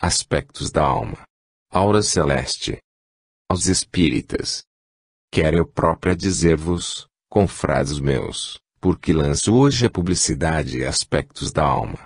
Aspectos da alma. Aura celeste. Aos espíritas. Quero eu própria dizer-vos, com frases meus, porque lanço hoje a publicidade e aspectos da alma.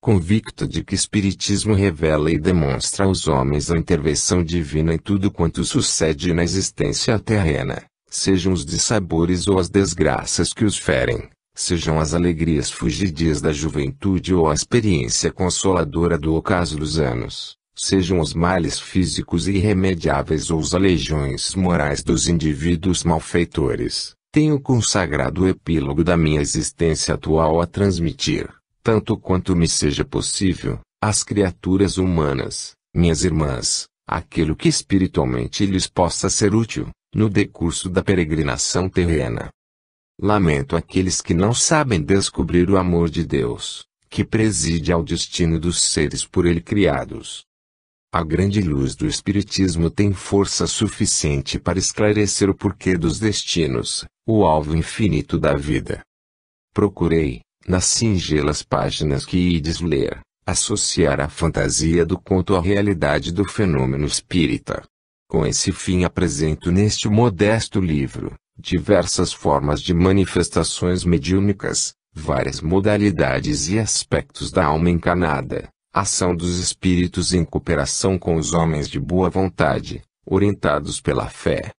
Convicto de que Espiritismo revela e demonstra aos homens a intervenção divina em tudo quanto sucede na existência terrena, sejam os dissabores ou as desgraças que os ferem, sejam as alegrias fugidias da juventude ou a experiência consoladora do ocaso dos anos, sejam os males físicos irremediáveis ou os aleijões morais dos indivíduos malfeitores, tenho consagrado o epílogo da minha existência atual a transmitir, tanto quanto me seja possível, às criaturas humanas, minhas irmãs, aquilo que espiritualmente lhes possa ser útil, no decurso da peregrinação terrena. Lamento aqueles que não sabem descobrir o amor de Deus, que preside ao destino dos seres por Ele criados. A grande luz do Espiritismo tem força suficiente para esclarecer o porquê dos destinos, o alvo infinito da vida. Procurei, nas singelas páginas que ides ler, associar a fantasia do conto à realidade do fenômeno espírita. Com esse fim apresento neste modesto livro, diversas formas de manifestações mediúnicas, várias modalidades e aspectos da alma encanada, ação dos espíritos em cooperação com os homens de boa vontade, orientados pela fé.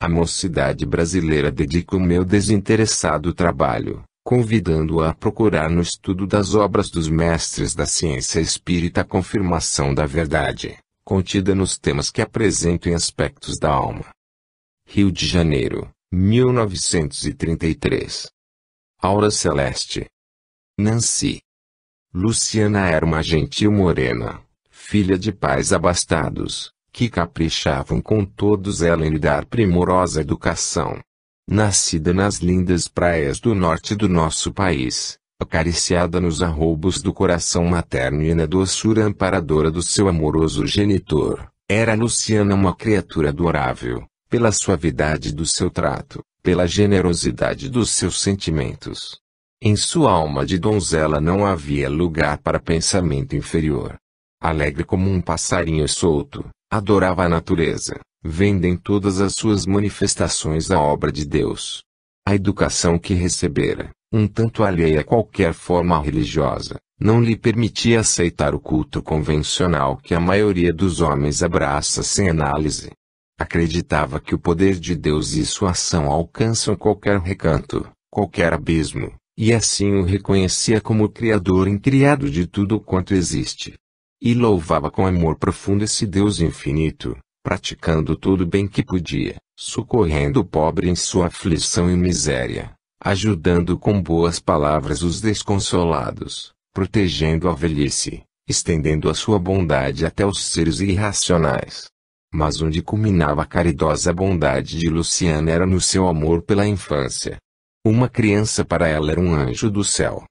A mocidade brasileira dedica o meu desinteressado trabalho, convidando-a a procurar no estudo das obras dos mestres da ciência espírita a confirmação da verdade, contida nos temas que apresentam aspectos da alma. Rio de Janeiro, 1933. Aura Celeste. Nancy. Luciana era uma gentil morena, filha de pais abastados, que caprichavam com todos ela em lhe dar primorosa educação. Nascida nas lindas praias do norte do nosso país, acariciada nos arroubos do coração materno e na doçura amparadora do seu amoroso genitor, era Luciana uma criatura adorável, pela suavidade do seu trato, pela generosidade dos seus sentimentos. Em sua alma de donzela não havia lugar para pensamento inferior. Alegre como um passarinho solto, adorava a natureza, vendo em todas as suas manifestações a obra de Deus. A educação que recebera, um tanto alheia a qualquer forma religiosa, não lhe permitia aceitar o culto convencional que a maioria dos homens abraça sem análise. Acreditava que o poder de Deus e sua ação alcançam qualquer recanto, qualquer abismo, e assim o reconhecia como Criador incriado de tudo quanto existe. E louvava com amor profundo esse Deus infinito, praticando todo o bem que podia, socorrendo o pobre em sua aflição e miséria, ajudando com boas palavras os desconsolados, protegendo a velhice, estendendo a sua bondade até os seres irracionais, mas onde culminava a caridosa bondade de Luciana era no seu amor pela infância. Uma criança para ela era um anjo do céu.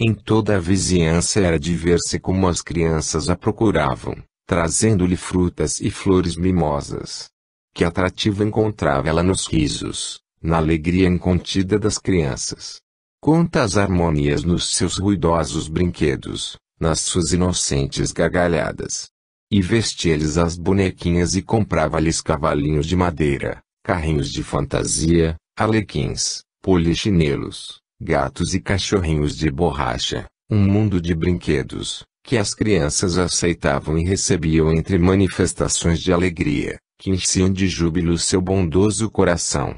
Em toda a vizinhança era de ver-se como as crianças a procuravam, trazendo-lhe frutas e flores mimosas. Que atrativo encontrava ela nos risos, na alegria incontida das crianças. Quantas harmonias nos seus ruidosos brinquedos, nas suas inocentes gargalhadas e vestia-lhes as bonequinhas e comprava-lhes cavalinhos de madeira, carrinhos de fantasia, alequins, polichinelos, gatos e cachorrinhos de borracha, um mundo de brinquedos, que as crianças aceitavam e recebiam entre manifestações de alegria, que enchiam de júbilo seu bondoso coração.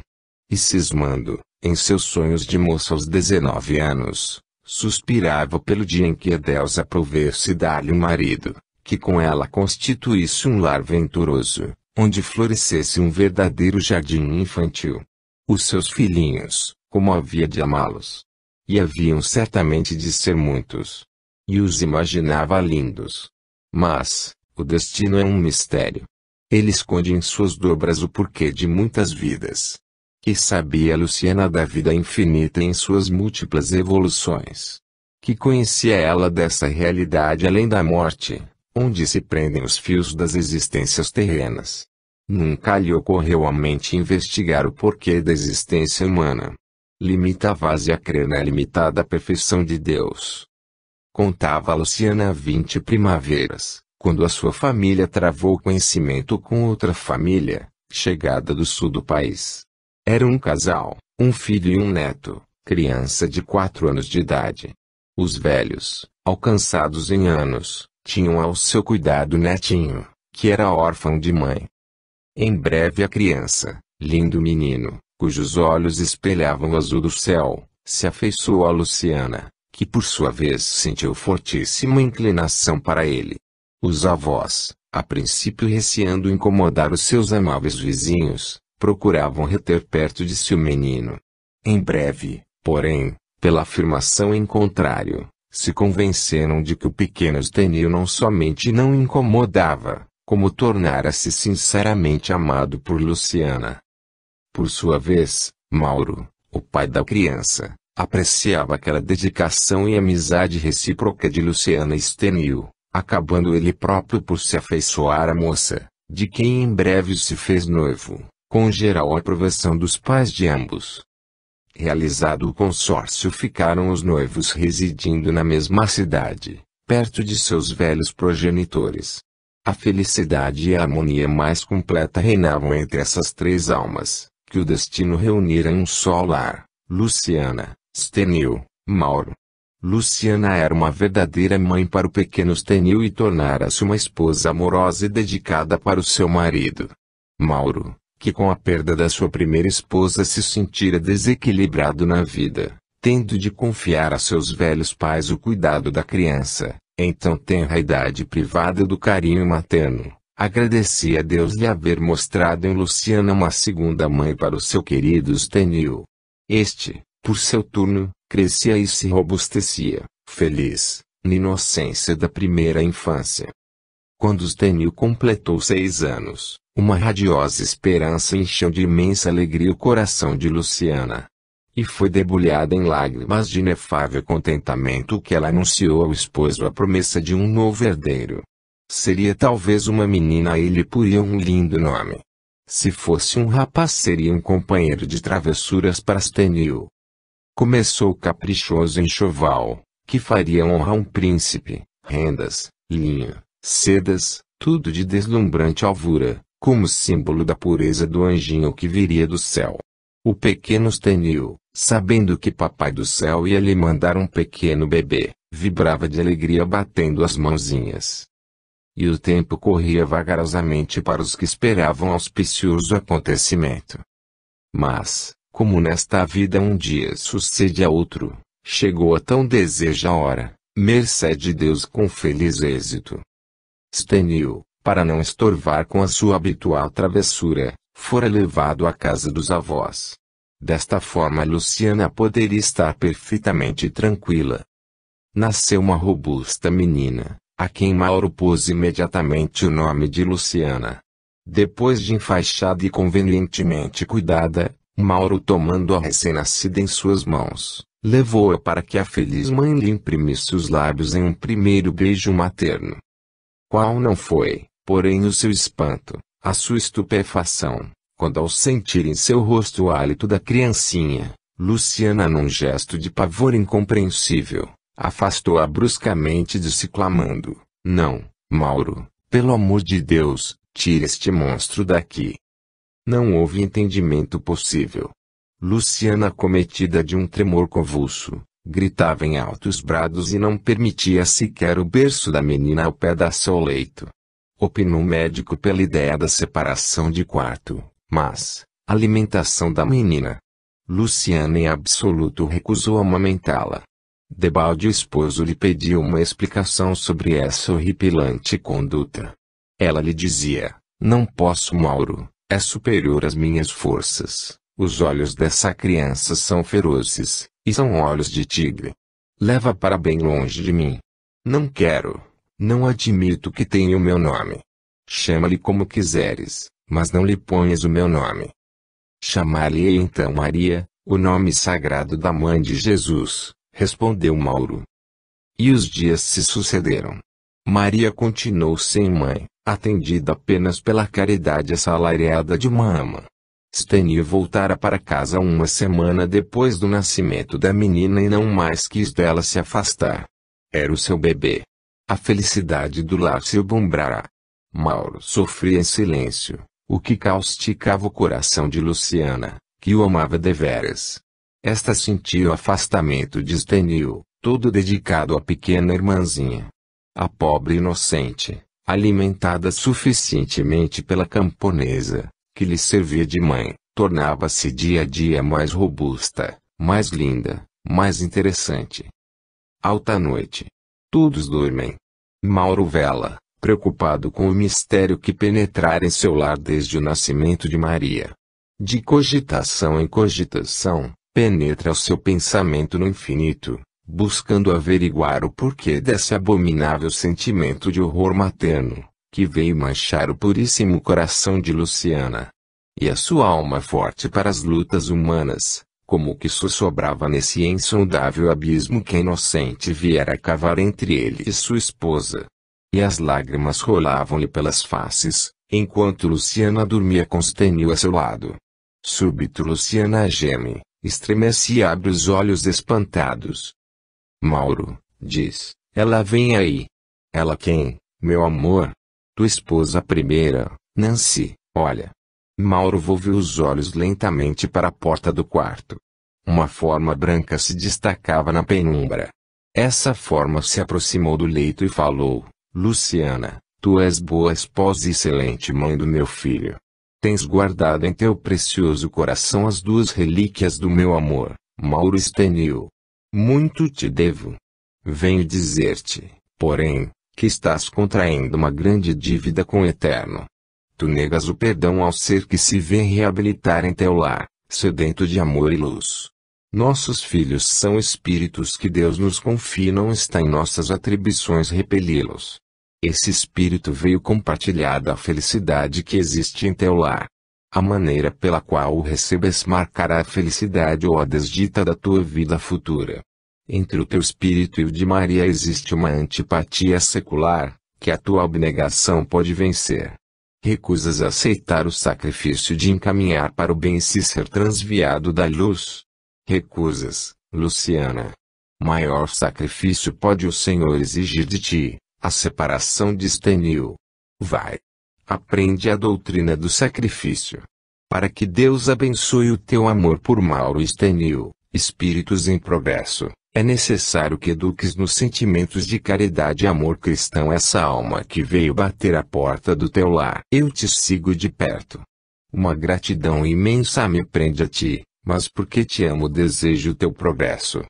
E cismando, em seus sonhos de moça aos 19 anos, suspirava pelo dia em que deusa provesse dar-lhe um marido que com ela constituísse um lar venturoso, onde florescesse um verdadeiro jardim infantil. Os seus filhinhos, como havia de amá-los! E haviam certamente de ser muitos. E os imaginava lindos. Mas, o destino é um mistério. Ele esconde em suas dobras o porquê de muitas vidas. Que sabia Luciana da vida infinita em suas múltiplas evoluções? Que conhecia ela dessa realidade além da morte? onde se prendem os fios das existências terrenas. Nunca lhe ocorreu à mente investigar o porquê da existência humana. Limitava-se a crer na limitada perfeição de Deus. Contava Luciana vinte primaveras, quando a sua família travou conhecimento com outra família, chegada do sul do país. Era um casal, um filho e um neto, criança de quatro anos de idade. Os velhos, alcançados em anos, tinham ao seu cuidado netinho, que era órfão de mãe. Em breve a criança, lindo menino, cujos olhos espelhavam o azul do céu, se afeiçoou a Luciana, que por sua vez sentiu fortíssima inclinação para ele. Os avós, a princípio receando incomodar os seus amáveis vizinhos, procuravam reter perto de si o menino. Em breve, porém, pela afirmação em contrário, se convenceram de que o pequeno Stenil não somente não incomodava, como tornara-se sinceramente amado por Luciana. Por sua vez, Mauro, o pai da criança, apreciava aquela dedicação e amizade recíproca de Luciana e Stenio, acabando ele próprio por se afeiçoar à moça, de quem em breve se fez noivo, com geral aprovação dos pais de ambos. Realizado o consórcio, ficaram os noivos residindo na mesma cidade, perto de seus velhos progenitores. A felicidade e a harmonia mais completa reinavam entre essas três almas, que o destino reunira em um só lar. Luciana, Stenil, Mauro. Luciana era uma verdadeira mãe para o pequeno Stenil e tornara-se uma esposa amorosa e dedicada para o seu marido. Mauro, que com a perda da sua primeira esposa se sentira desequilibrado na vida, tendo de confiar a seus velhos pais o cuidado da criança, então tenra idade privada do carinho materno. Agradecia a Deus lhe haver mostrado em Luciana uma segunda mãe para o seu querido Stenil. Este, por seu turno, crescia e se robustecia, feliz, na inocência da primeira infância. Quando Stenil completou seis anos, uma radiosa esperança encheu de imensa alegria o coração de Luciana. E foi debulhada em lágrimas de inefável contentamento que ela anunciou ao esposo a promessa de um novo herdeiro. Seria talvez uma menina a ele poria um lindo nome. Se fosse um rapaz seria um companheiro de travessuras para Stenil. Começou o caprichoso enxoval, que faria honra a um príncipe, rendas, linho, sedas, tudo de deslumbrante alvura, como símbolo da pureza do anjinho que viria do céu. O pequeno Stenil, sabendo que Papai do Céu ia lhe mandar um pequeno bebê, vibrava de alegria batendo as mãozinhas. E o tempo corria vagarosamente para os que esperavam auspicioso acontecimento. Mas, como nesta vida um dia sucede a outro, chegou a tão deseja hora, mercê de Deus com feliz êxito. Stenil, para não estorvar com a sua habitual travessura, fora levado à casa dos avós. Desta forma Luciana poderia estar perfeitamente tranquila. Nasceu uma robusta menina, a quem Mauro pôs imediatamente o nome de Luciana. Depois de enfaixada e convenientemente cuidada, Mauro tomando a recém-nascida em suas mãos, levou-a para que a feliz mãe lhe imprimisse os lábios em um primeiro beijo materno. Qual não foi, Porém o seu espanto, a sua estupefação, quando ao sentir em seu rosto o hálito da criancinha, Luciana num gesto de pavor incompreensível, afastou-a bruscamente de si clamando, não, Mauro, pelo amor de Deus, tire este monstro daqui. Não houve entendimento possível. Luciana, cometida de um tremor convulso, gritava em altos brados e não permitia sequer o berço da menina ao pé da seu leito. Opinião médico pela ideia da separação de quarto, mas, alimentação da menina. Luciana em absoluto recusou amamentá-la. Debalde o esposo lhe pediu uma explicação sobre essa horripilante conduta. Ela lhe dizia, não posso Mauro, é superior às minhas forças. Os olhos dessa criança são ferozes, e são olhos de tigre. Leva para bem longe de mim. Não quero. Não admito que tenha o meu nome. Chama-lhe como quiseres, mas não lhe ponhas o meu nome. Chamar-lhe então Maria, o nome sagrado da mãe de Jesus, respondeu Mauro. E os dias se sucederam. Maria continuou sem mãe, atendida apenas pela caridade assalariada de uma ama. Steni voltara para casa uma semana depois do nascimento da menina e não mais quis dela se afastar. Era o seu bebê. A felicidade do lar se obombrará. Mauro sofria em silêncio, o que causticava o coração de Luciana, que o amava deveras. Esta sentiu o afastamento de Stenil, todo dedicado à pequena irmãzinha. A pobre inocente, alimentada suficientemente pela camponesa, que lhe servia de mãe, tornava-se dia a dia mais robusta, mais linda, mais interessante. Alta noite, Todos dormem. Mauro Vela, preocupado com o mistério que penetrara em seu lar desde o nascimento de Maria. De cogitação em cogitação, penetra o seu pensamento no infinito, buscando averiguar o porquê desse abominável sentimento de horror materno, que veio manchar o puríssimo coração de Luciana. E a sua alma forte para as lutas humanas, como que sobrava nesse insondável abismo que inocente viera cavar entre ele e sua esposa. E as lágrimas rolavam-lhe pelas faces, enquanto Luciana dormia consternil a seu lado. Súbito Luciana geme, estremece e abre os olhos espantados. Mauro, diz, ela vem aí. Ela quem, meu amor? Tua esposa primeira, Nancy, olha, Mauro volveu os olhos lentamente para a porta do quarto. Uma forma branca se destacava na penumbra. Essa forma se aproximou do leito e falou: Luciana, tu és boa esposa e excelente mãe do meu filho. Tens guardado em teu precioso coração as duas relíquias do meu amor, Mauro Estenil. Muito te devo. Venho dizer-te, porém, que estás contraindo uma grande dívida com o Eterno. Tu negas o perdão ao ser que se vê reabilitar em teu lar, sedento de amor e luz. Nossos filhos são espíritos que Deus nos confia e não está em nossas atribuições repeli-los. Esse espírito veio compartilhar da felicidade que existe em teu lar. A maneira pela qual o recebes marcará a felicidade ou a desdita da tua vida futura. Entre o teu espírito e o de Maria existe uma antipatia secular, que a tua abnegação pode vencer recusas aceitar o sacrifício de encaminhar para o bem se ser transviado da luz. Recusas, Luciana. Maior sacrifício pode o Senhor exigir de ti, a separação de Stenil. Vai. Aprende a doutrina do sacrifício. Para que Deus abençoe o teu amor por Mauro Stenil, Espíritos em Progresso. É necessário que eduques nos sentimentos de caridade e amor cristão essa alma que veio bater a porta do teu lar. Eu te sigo de perto. Uma gratidão imensa me prende a ti, mas porque te amo desejo o teu progresso.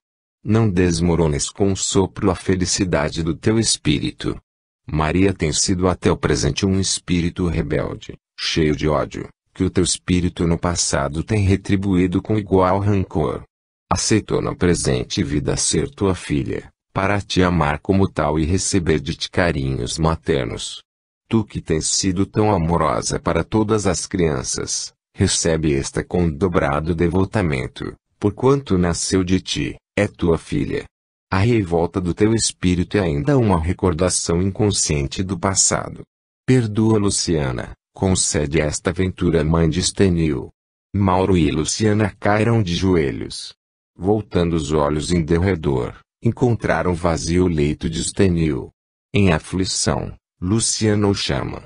Não desmorones com um sopro a felicidade do teu espírito. Maria tem sido até o presente um espírito rebelde, cheio de ódio, que o teu espírito no passado tem retribuído com igual rancor aceitou na presente vida ser tua filha, para te amar como tal e receber de ti carinhos maternos. Tu que tens sido tão amorosa para todas as crianças, recebe esta com dobrado devotamento, porquanto nasceu de ti, é tua filha. A revolta do teu espírito é ainda uma recordação inconsciente do passado. Perdoa Luciana, concede esta aventura mãe de Stenil. Mauro e Luciana caíram de joelhos, Voltando os olhos em derredor, encontraram vazio o leito de Stenil. Em aflição, Luciana o chama.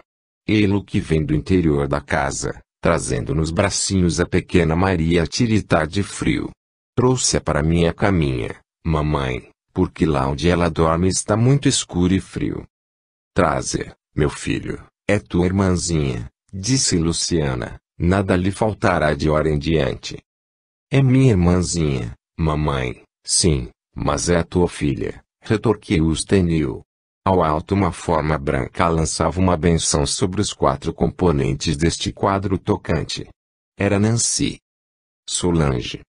Ele que vem do interior da casa, trazendo nos bracinhos a pequena Maria a tiritar de frio. Trouxe-a para minha caminha, mamãe, porque lá onde ela dorme está muito escuro e frio. Traze, meu filho, é tua irmãzinha, disse Luciana, nada lhe faltará de hora em diante. É minha irmãzinha, Mamãe, sim, mas é tua filha, retorquiu Stenil. Ao alto uma forma branca lançava uma benção sobre os quatro componentes deste quadro tocante. Era Nancy. Solange.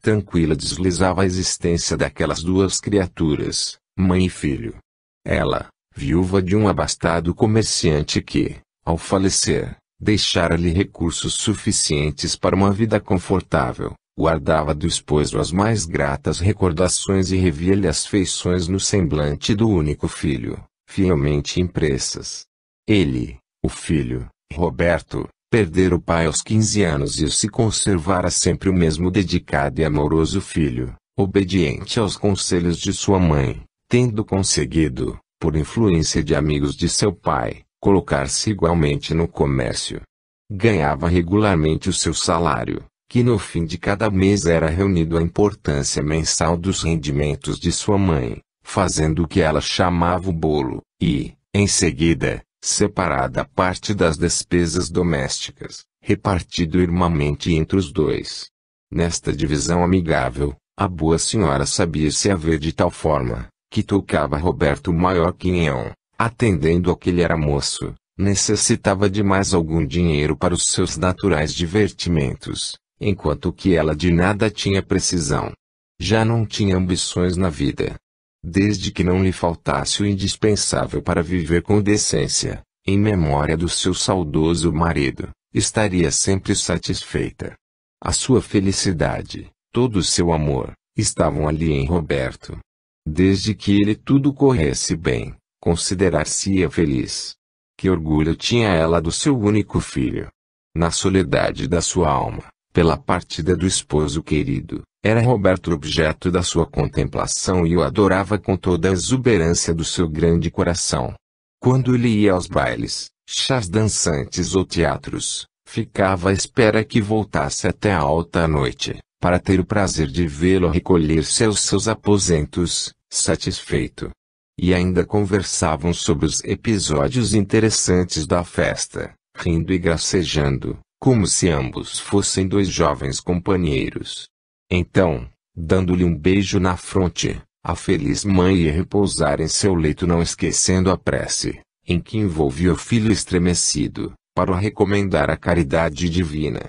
Tranquila deslizava a existência daquelas duas criaturas, mãe e filho. Ela, viúva de um abastado comerciante que, ao falecer, deixara-lhe recursos suficientes para uma vida confortável, guardava do esposo as mais gratas recordações e revia-lhe as feições no semblante do único filho, fielmente impressas. Ele, o filho, Roberto, perdera o pai aos 15 anos e se conservara sempre o mesmo dedicado e amoroso filho, obediente aos conselhos de sua mãe, tendo conseguido, por influência de amigos de seu pai, colocar-se igualmente no comércio. Ganhava regularmente o seu salário, que no fim de cada mês era reunido a importância mensal dos rendimentos de sua mãe, fazendo o que ela chamava o bolo, e, em seguida, separada a parte das despesas domésticas, repartido irmamente entre os dois. Nesta divisão amigável, a boa senhora sabia se haver de tal forma, que tocava Roberto maior quinhão, atendendo a que ele era moço, necessitava de mais algum dinheiro para os seus naturais divertimentos, enquanto que ela de nada tinha precisão. Já não tinha ambições na vida. Desde que não lhe faltasse o indispensável para viver com decência, em memória do seu saudoso marido, estaria sempre satisfeita. A sua felicidade, todo o seu amor, estavam ali em Roberto. Desde que ele tudo corresse bem, considerar-se-ia feliz. Que orgulho tinha ela do seu único filho. Na soledade da sua alma, pela partida do esposo querido, era Roberto objeto da sua contemplação e o adorava com toda a exuberância do seu grande coração. Quando ele ia aos bailes, chás dançantes ou teatros, ficava à espera que voltasse até a alta noite, para ter o prazer de vê-lo recolher-se aos seus aposentos, satisfeito. E ainda conversavam sobre os episódios interessantes da festa, rindo e gracejando, como se ambos fossem dois jovens companheiros. Então, dando-lhe um beijo na fronte, a feliz mãe ia repousar em seu leito não esquecendo a prece, em que envolvia o filho estremecido, para o recomendar à caridade divina.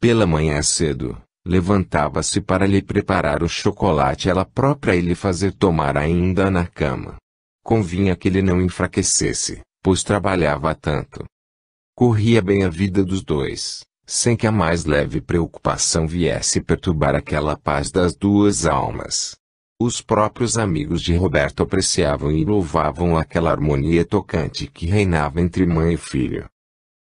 Pela manhã cedo, levantava-se para lhe preparar o chocolate ela própria e lhe fazer tomar ainda na cama. Convinha que ele não enfraquecesse, pois trabalhava tanto. Corria bem a vida dos dois, sem que a mais leve preocupação viesse perturbar aquela paz das duas almas. Os próprios amigos de Roberto apreciavam e louvavam aquela harmonia tocante que reinava entre mãe e filho.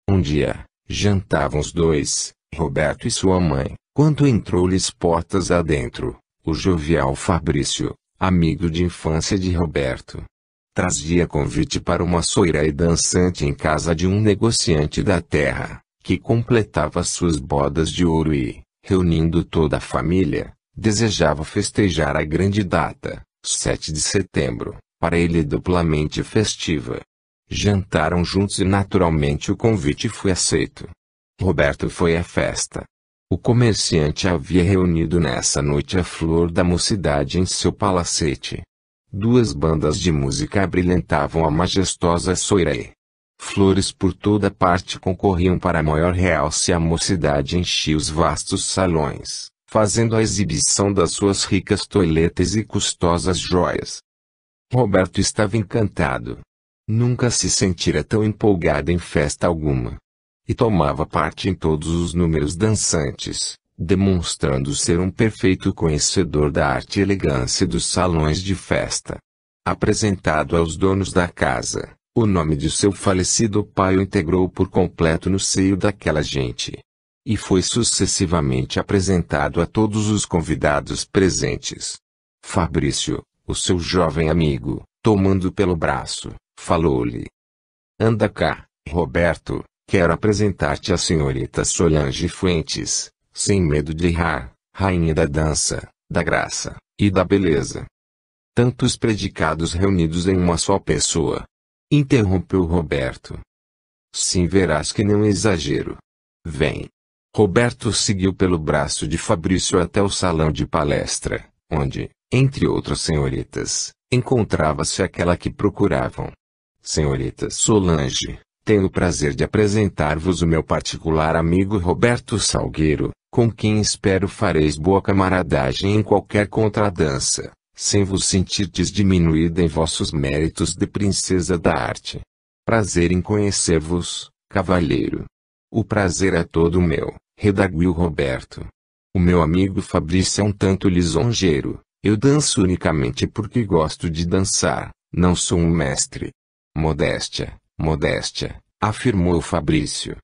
Um dia, jantavam os dois, Roberto e sua mãe, quando entrou-lhes portas adentro, o jovial Fabrício, amigo de infância de Roberto, trazia convite para uma soira e dançante em casa de um negociante da terra, que completava suas bodas de ouro e, reunindo toda a família, desejava festejar a grande data, 7 de setembro, para ele duplamente festiva. Jantaram juntos e naturalmente o convite foi aceito. Roberto foi à festa. O comerciante havia reunido nessa noite a flor da mocidade em seu palacete, Duas bandas de música abrilhantavam a majestosa soirée. Flores por toda parte concorriam para maior realce a mocidade enchia os vastos salões, fazendo a exibição das suas ricas toiletas e custosas joias. Roberto estava encantado. Nunca se sentira tão empolgado em festa alguma. E tomava parte em todos os números dançantes, demonstrando ser um perfeito conhecedor da arte e elegância dos salões de festa. Apresentado aos donos da casa, o nome de seu falecido pai o integrou por completo no seio daquela gente. E foi sucessivamente apresentado a todos os convidados presentes. Fabrício, o seu jovem amigo, tomando pelo braço, falou-lhe: Anda cá, Roberto, quero apresentar-te à senhorita Solange Fuentes, sem medo de errar, rainha da dança, da graça e da beleza. Tantos predicados reunidos em uma só pessoa. Interrompeu Roberto. Sim, verás que não é exagero. Vem. Roberto seguiu pelo braço de Fabrício até o salão de palestra, onde, entre outras senhoritas, encontrava-se aquela que procuravam. Senhorita Solange, tenho o prazer de apresentar-vos o meu particular amigo Roberto Salgueiro, com quem espero fareis boa camaradagem em qualquer contradança, sem vos sentirdes diminuída em vossos méritos de princesa da arte. Prazer em conhecer-vos, cavalheiro. O prazer é todo meu, redaguiu Roberto. O meu amigo Fabrício é um tanto lisonjeiro. Eu danço unicamente porque gosto de dançar, não sou um mestre. Modéstia, modéstia, afirmou Fabrício.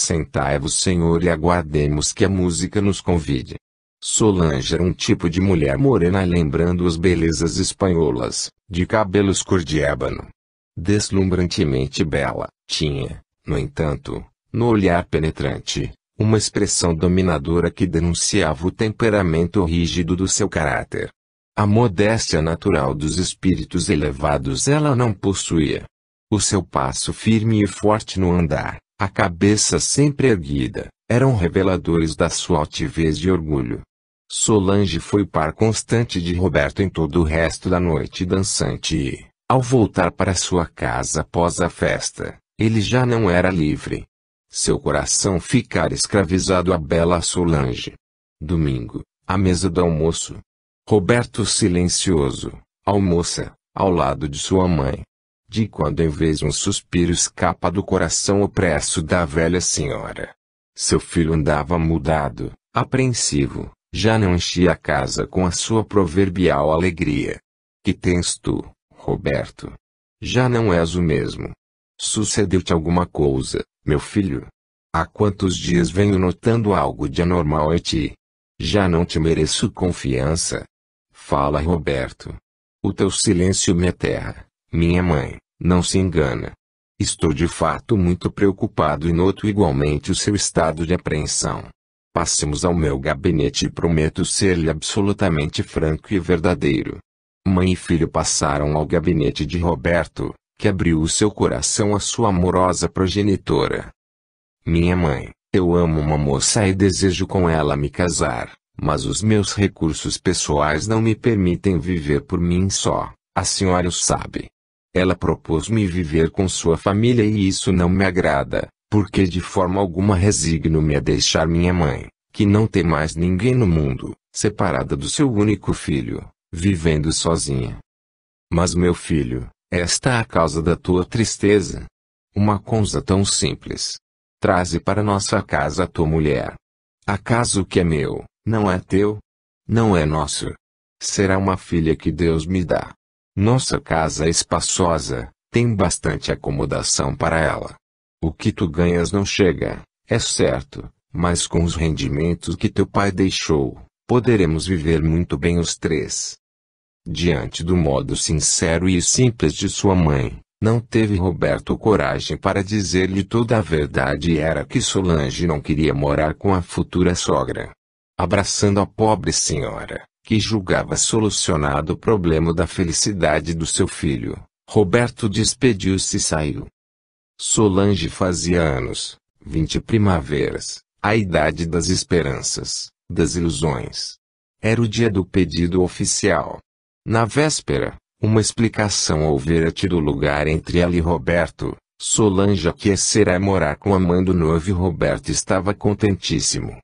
Sentai-vos, Senhor, e aguardemos que a música nos convide. Solange era um tipo de mulher morena lembrando as belezas espanholas, de cabelos cor de ébano. Deslumbrantemente bela, tinha, no entanto, no olhar penetrante, uma expressão dominadora que denunciava o temperamento rígido do seu caráter. A modéstia natural dos espíritos elevados ela não possuía. O seu passo firme e forte no andar, a cabeça sempre erguida, eram reveladores da sua altivez de orgulho. Solange foi o par constante de Roberto em todo o resto da noite dançante e, ao voltar para sua casa após a festa, ele já não era livre. Seu coração ficara escravizado à bela Solange. Domingo, à mesa do almoço. Roberto silencioso, almoça, ao lado de sua mãe, de quando em vez um suspiro escapa do coração opresso da velha senhora. Seu filho andava mudado, apreensivo, já não enchia a casa com a sua proverbial alegria. Que tens tu, Roberto? Já não és o mesmo. Sucedeu-te alguma coisa, meu filho? Há quantos dias venho notando algo de anormal em ti? Já não te mereço confiança. Fala, Roberto. O teu silêncio me aterra. Minha mãe, não se engana. Estou de fato muito preocupado e noto igualmente o seu estado de apreensão. Passemos ao meu gabinete e prometo ser-lhe absolutamente franco e verdadeiro. Mãe e filho passaram ao gabinete de Roberto, que abriu o seu coração à sua amorosa progenitora. Minha mãe, eu amo uma moça e desejo com ela me casar, mas os meus recursos pessoais não me permitem viver por mim só, a senhora o sabe. Ela propôs-me viver com sua família e isso não me agrada, porque de forma alguma resigno-me a deixar minha mãe, que não tem mais ninguém no mundo, separada do seu único filho, vivendo sozinha. Mas meu filho, esta é a causa da tua tristeza. Uma coisa tão simples. Traze para nossa casa a tua mulher. Acaso o que é meu, não é teu? Não é nosso. Será uma filha que Deus me dá. Nossa casa é espaçosa, tem bastante acomodação para ela. O que tu ganhas não chega, é certo, mas com os rendimentos que teu pai deixou, poderemos viver muito bem os três. Diante do modo sincero e simples de sua mãe, não teve Roberto coragem para dizer-lhe toda a verdade e era que Solange não queria morar com a futura sogra. Abraçando a pobre senhora, que julgava solucionado o problema da felicidade do seu filho, Roberto despediu-se e saiu. Solange fazia anos, vinte primaveras, a idade das esperanças, das ilusões. Era o dia do pedido oficial. Na véspera, uma explicação houvera tido lugar entre ela e Roberto. Solange aquecerá morar com Amando noivo e Roberto estava contentíssimo.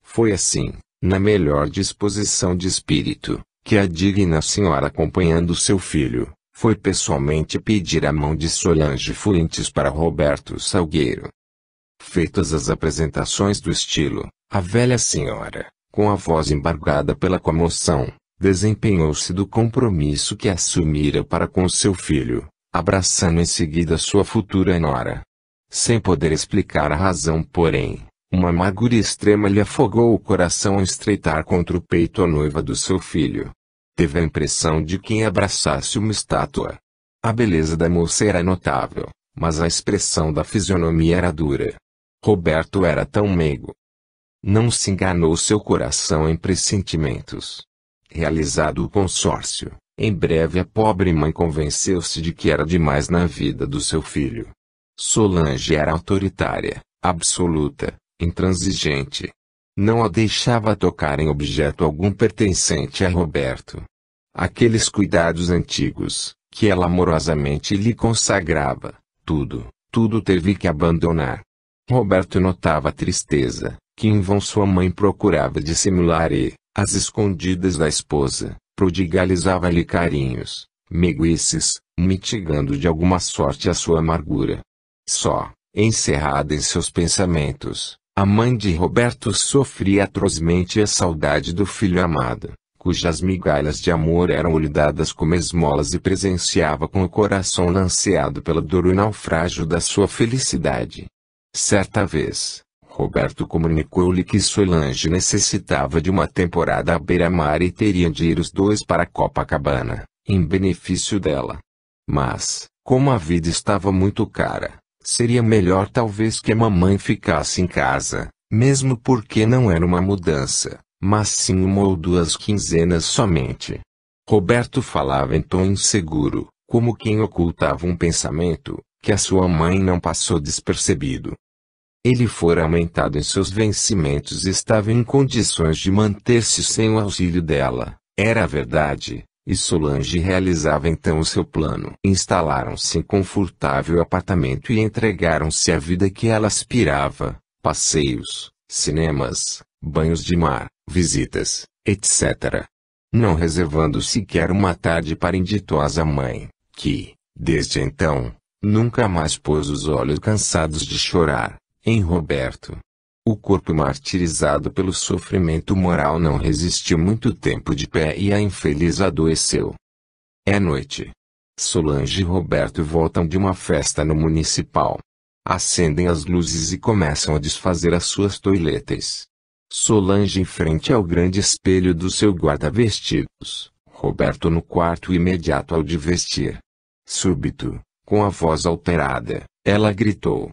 Foi assim na melhor disposição de espírito, que a digna senhora acompanhando seu filho, foi pessoalmente pedir a mão de Solange Fuentes para Roberto Salgueiro. Feitas as apresentações do estilo, a velha senhora, com a voz embargada pela comoção, desempenhou-se do compromisso que assumira para com seu filho, abraçando em seguida sua futura nora. Sem poder explicar a razão, porém, uma amargura extrema lhe afogou o coração ao estreitar contra o peito a noiva do seu filho. Teve a impressão de quem abraçasse uma estátua. A beleza da moça era notável, mas a expressão da fisionomia era dura. Roberto era tão meigo. Não se enganou seu coração em pressentimentos. Realizado o consórcio, em breve a pobre mãe convenceu-se de que era demais na vida do seu filho. Solange era autoritária, absoluta, intransigente. Não a deixava tocar em objeto algum pertencente a Roberto. Aqueles cuidados antigos, que ela amorosamente lhe consagrava, tudo, tudo teve que abandonar. Roberto notava a tristeza, que em vão sua mãe procurava dissimular e, às escondidas da esposa, prodigalizava-lhe carinhos, meiguices, mitigando de alguma sorte a sua amargura. Só, encerrada em seus pensamentos, a mãe de Roberto sofria atrozmente a saudade do filho amado, cujas migalhas de amor eram lhe dadas como esmolas e presenciava com o coração lanceado pela dor o naufrágio da sua felicidade. Certa vez, Roberto comunicou-lhe que Solange necessitava de uma temporada à beira-mar e teriam de ir os dois para Copacabana, em benefício dela. Mas, como a vida estava muito cara, Seria melhor talvez que a mamãe ficasse em casa, mesmo porque não era uma mudança, mas sim uma ou duas quinzenas somente. Roberto falava em então tom inseguro, como quem ocultava um pensamento, que a sua mãe não passou despercebido. Ele fora aumentado em seus vencimentos e estava em condições de manter-se sem o auxílio dela, era verdade, e Solange realizava então o seu plano. Instalaram-se em confortável apartamento e entregaram-se à vida que ela aspirava: passeios, cinemas, banhos de mar, visitas, etc. Não reservando sequer uma tarde para a inditosa mãe, que, desde então, nunca mais pôs os olhos cansados de chorar em Roberto. O corpo martirizado pelo sofrimento moral não resistiu muito tempo de pé e a infeliz adoeceu. É noite. Solange e Roberto voltam de uma festa no municipal. Acendem as luzes e começam a desfazer as suas toiletas. Solange em frente ao grande espelho do seu guarda-vestidos, Roberto no quarto imediato ao de vestir. Súbito, com a voz alterada, ela gritou: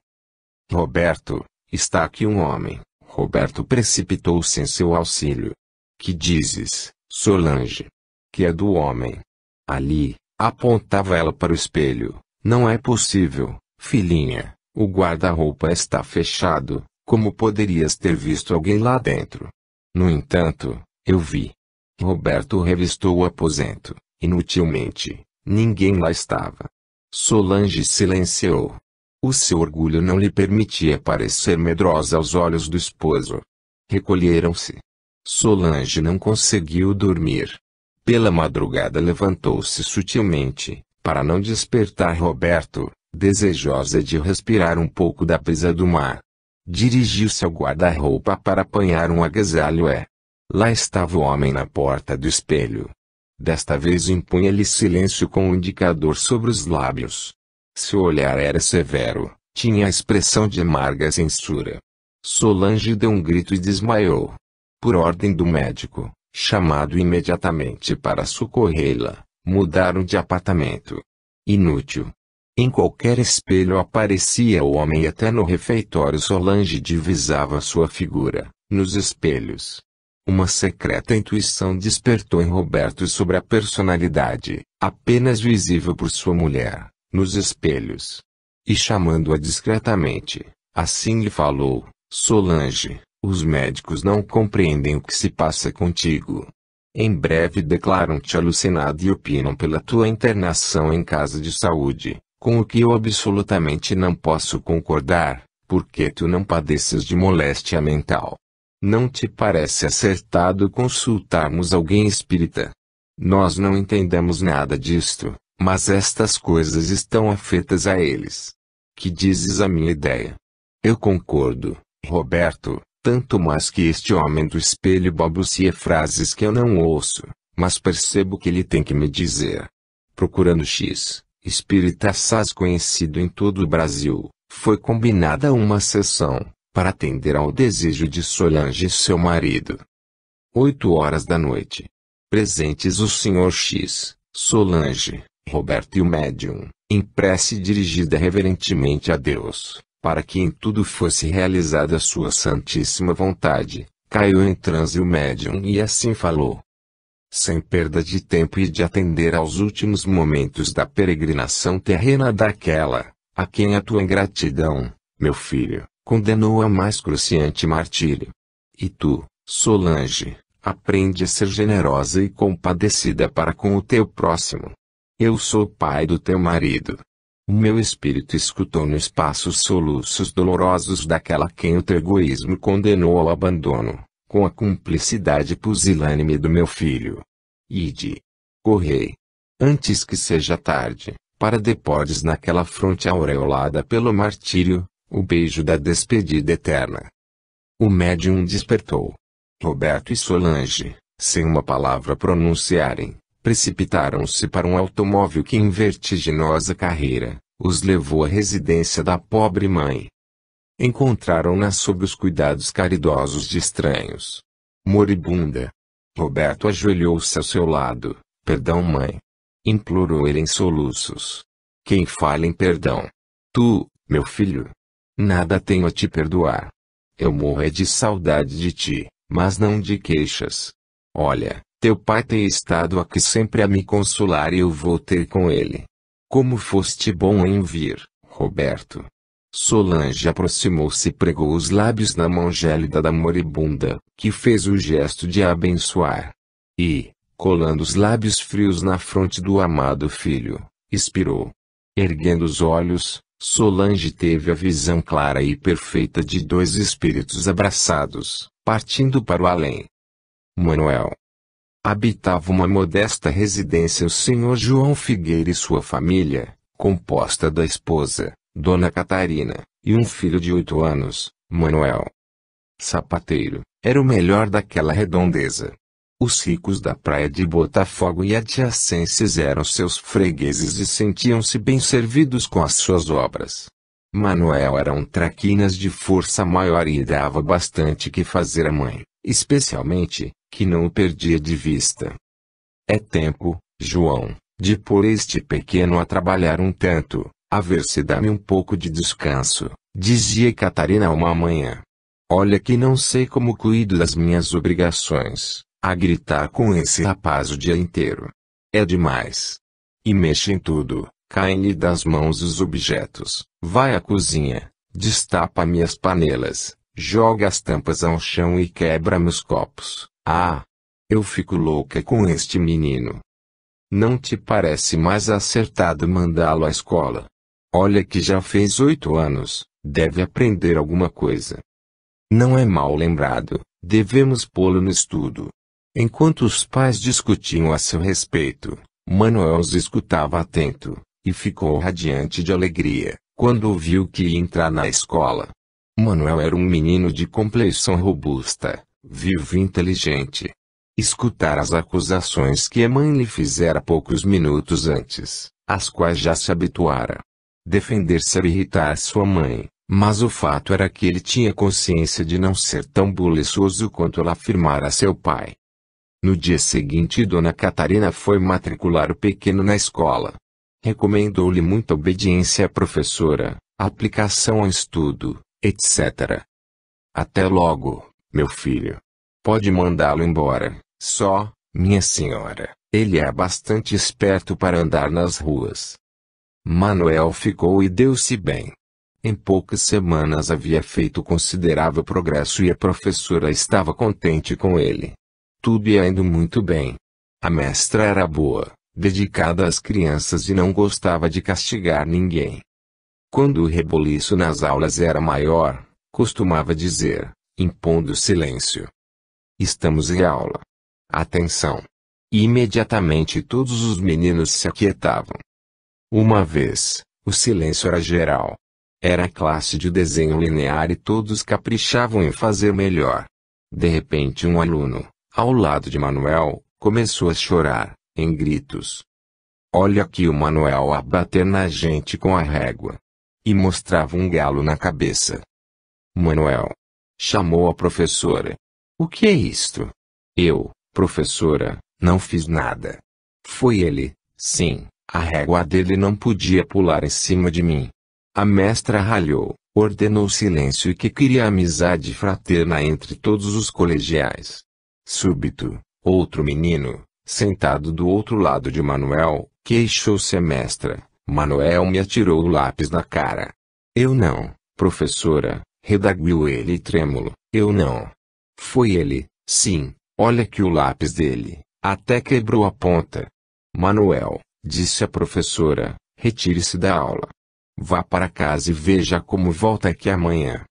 Roberto, Está aqui um homem. Roberto precipitou-se em seu auxílio. Que dizes, Solange? Que é do homem. Ali, apontava ela para o espelho. Não é possível, filhinha. O guarda-roupa está fechado. Como poderias ter visto alguém lá dentro? No entanto, eu vi. Roberto revistou o aposento. Inutilmente, ninguém lá estava. Solange silenciou. O seu orgulho não lhe permitia parecer medrosa aos olhos do esposo. Recolheram-se. Solange não conseguiu dormir. Pela madrugada levantou-se sutilmente, para não despertar Roberto, desejosa de respirar um pouco da brisa do mar. Dirigiu-se ao guarda-roupa para apanhar um agasalho é. Lá estava o homem na porta do espelho. Desta vez impunha-lhe silêncio com o um indicador sobre os lábios. Seu olhar era severo, tinha a expressão de amarga censura. Solange deu um grito e desmaiou. Por ordem do médico, chamado imediatamente para socorrê-la, mudaram de apartamento. Inútil. Em qualquer espelho aparecia o homem e até no refeitório Solange divisava sua figura, nos espelhos. Uma secreta intuição despertou em Roberto sobre a personalidade, apenas visível por sua mulher, nos espelhos. E chamando-a discretamente, assim lhe falou: Solange, os médicos não compreendem o que se passa contigo. Em breve declaram-te alucinado e opinam pela tua internação em casa de saúde, com o que eu absolutamente não posso concordar, porque tu não padeces de moléstia mental. Não te parece acertado consultarmos alguém espírita? Nós não entendemos nada disto, mas estas coisas estão afetas a eles. Que dizes a minha ideia? Eu concordo, Roberto, tanto mais que este homem do espelho balbucia frases que eu não ouço, mas percebo que ele tem que me dizer. Procurando X, espírita assaz conhecido em todo o Brasil, foi combinada uma sessão, para atender ao desejo de Solange e seu marido. Oito horas da noite. Presentes o Sr. X, Solange, Roberto e o médium, em prece dirigida reverentemente a Deus, para que em tudo fosse realizada a sua santíssima vontade, caiu em transe o médium e assim falou. Sem perda de tempo e de atender aos últimos momentos da peregrinação terrena daquela, a quem a tua ingratidão, meu filho, condenou a mais cruciante martírio. E tu, Solange, aprende a ser generosa e compadecida para com o teu próximo, eu sou o pai do teu marido. O meu espírito escutou no espaço os soluços dolorosos daquela quem o teu egoísmo condenou ao abandono, com a cumplicidade pusilânime do meu filho. Ide. Correi. Antes que seja tarde, para depodes naquela fronte aureolada pelo martírio, o beijo da despedida eterna. O médium despertou. Roberto e Solange, sem uma palavra pronunciarem, precipitaram-se para um automóvel que em vertiginosa carreira, os levou à residência da pobre mãe. Encontraram-na sob os cuidados caridosos de estranhos. Moribunda. Roberto ajoelhou-se ao seu lado. Perdão, mãe. Implorou ele em soluços. Quem fala em perdão? Tu, meu filho. Nada tenho a te perdoar. Eu morro é de saudade de ti, mas não de queixas. Olha, teu pai tem estado aqui sempre a me consolar e eu vou ter com ele. Como foste bom em vir, Roberto. Solange aproximou-se e pregou os lábios na mão gélida da moribunda, que fez o gesto de a abençoar. E, colando os lábios frios na fronte do amado filho, expirou. Erguendo os olhos, Solange teve a visão clara e perfeita de dois espíritos abraçados, partindo para o além. Manuel, habitava uma modesta residência o senhor João Figueira e sua família, composta da esposa, Dona Catarina, e um filho de oito anos, Manuel. Sapateiro, era o melhor daquela redondeza. Os ricos da praia de Botafogo e adjacências eram seus fregueses e sentiam-se bem servidos com as suas obras. Manuel era um traquinas de força maior e dava bastante que fazer à mãe, especialmente, que não o perdia de vista. É tempo, João, de pôr este pequeno a trabalhar um tanto, a ver se dá-me um pouco de descanso, dizia Catarina uma manhã. Olha que não sei como cuido das minhas obrigações, a gritar com esse rapaz o dia inteiro. É demais. E mexe em tudo, caem-lhe das mãos os objetos, vai à cozinha, destapa minhas panelas, joga as tampas ao chão e quebra meus copos. Ah! Eu fico louca com este menino. Não te parece mais acertado mandá-lo à escola? Olha que já fez oito anos, deve aprender alguma coisa. Não é mal lembrado, devemos pô-lo no estudo. Enquanto os pais discutiam a seu respeito, Manuel os escutava atento, e ficou radiante de alegria, quando ouviu que ia entrar na escola. Manuel era um menino de complexão robusta, vivo inteligente. Escutar as acusações que a mãe lhe fizera poucos minutos antes, às quais já se habituara. Defender-se era irritar sua mãe, mas o fato era que ele tinha consciência de não ser tão buliçoso quanto ela afirmara a seu pai. No dia seguinte Dona Catarina foi matricular o pequeno na escola. Recomendou-lhe muita obediência à professora, aplicação ao estudo, etc. Até logo meu filho. Pode mandá-lo embora, só, minha senhora, ele é bastante esperto para andar nas ruas. Manuel ficou e deu-se bem. Em poucas semanas havia feito considerável progresso e a professora estava contente com ele. Tudo ia indo muito bem. A mestra era boa, dedicada às crianças e não gostava de castigar ninguém. Quando o reboliço nas aulas era maior, costumava dizer: impondo silêncio. Estamos em aula. Atenção! E imediatamente todos os meninos se aquietavam. Uma vez, o silêncio era geral. Era a classe de desenho linear e todos caprichavam em fazer melhor. De repente, um aluno, ao lado de Manuel, começou a chorar, em gritos. Olha aqui o Manuel a bater na gente com a régua. E mostrava um galo na cabeça. Manuel, Chamou a professora. O que é isto? Eu, professora, não fiz nada. Foi ele, sim, a régua dele não podia pular em cima de mim. A mestra ralhou, ordenou silêncio e que queria amizade fraterna entre todos os colegiais. Súbito, outro menino, sentado do outro lado de Manuel, queixou-se a mestra. Manuel me atirou o lápis na cara. Eu não, professora, redaguiu ele trêmulo. Eu não. Foi ele, sim, olha que o lápis dele, até quebrou a ponta. Manuel, disse a professora, retire-se da aula. Vá para casa e veja como volta aqui amanhã.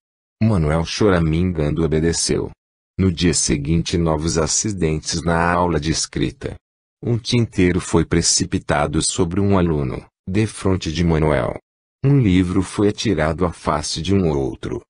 Manuel choramingando obedeceu. No dia seguinte novos acidentes na aula de escrita. Um tinteiro foi precipitado sobre um aluno, defronte de Manuel. Um livro foi atirado à face de um outro,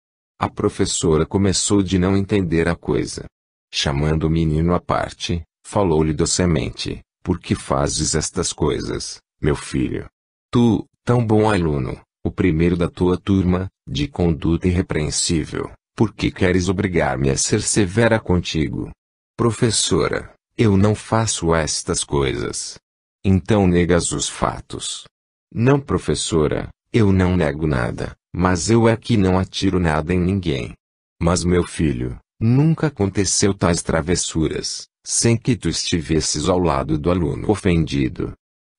a professora começou de não entender a coisa. Chamando o menino à parte, falou-lhe docemente: Por que fazes estas coisas, meu filho? Tu, tão bom aluno, o primeiro da tua turma, de conduta irrepreensível, por que queres obrigar-me a ser severa contigo? Professora, eu não faço estas coisas. Então negas os fatos. Não, professora, eu não nego nada, mas eu é que não atiro nada em ninguém. Mas meu filho, nunca aconteceu tais travessuras, sem que tu estivesses ao lado do aluno ofendido.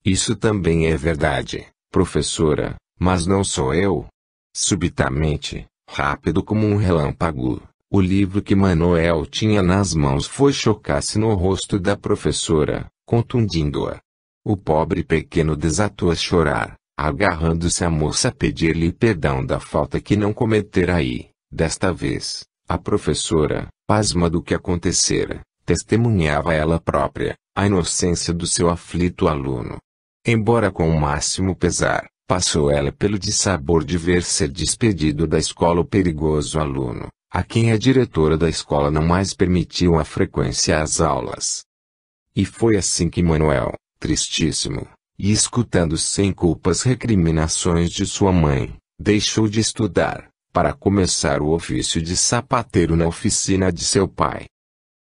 Isso também é verdade, professora, mas não sou eu. Subitamente, rápido como um relâmpago, o livro que Manoel tinha nas mãos foi chocar-se no rosto da professora, contundindo-a. O pobre pequeno desatou a chorar agarrando-se à moça a pedir-lhe perdão da falta que não cometer e, desta vez, a professora, pasma do que acontecera, testemunhava ela própria, a inocência do seu aflito aluno. Embora com o máximo pesar, passou ela pelo dissabor de ver ser despedido da escola o perigoso aluno, a quem a diretora da escola não mais permitiu a frequência às aulas. E foi assim que Manuel, tristíssimo, e escutando sem culpas recriminações de sua mãe, deixou de estudar, para começar o ofício de sapateiro na oficina de seu pai.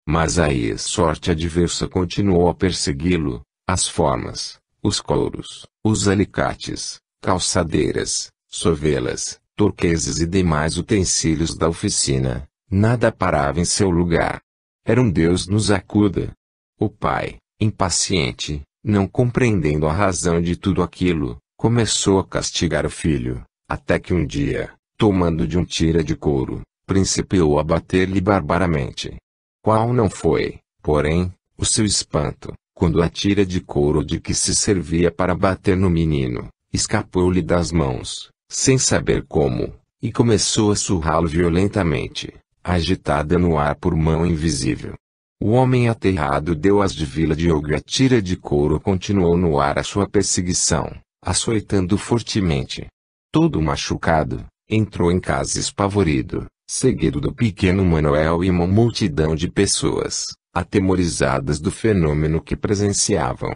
Mas aí a sorte adversa continuou a persegui-lo, as formas, os couros, os alicates, calçadeiras, sovelas, turqueses e demais utensílios da oficina, nada parava em seu lugar. Era um Deus nos acuda. O pai, impaciente, não compreendendo a razão de tudo aquilo, começou a castigar o filho, até que um dia, tomando de um tira de couro, principiou a bater-lhe barbaramente. Qual não foi, porém, o seu espanto, quando a tira de couro de que se servia para bater no menino, escapou-lhe das mãos, sem saber como, e começou a surrá-lo violentamente, agitada no ar por mão invisível. O homem aterrado deu as de vila de e a tira de couro continuou no ar a sua perseguição, açoitando fortemente. Todo machucado, entrou em casa espavorido, seguido do pequeno Manuel e uma multidão de pessoas, atemorizadas do fenômeno que presenciavam.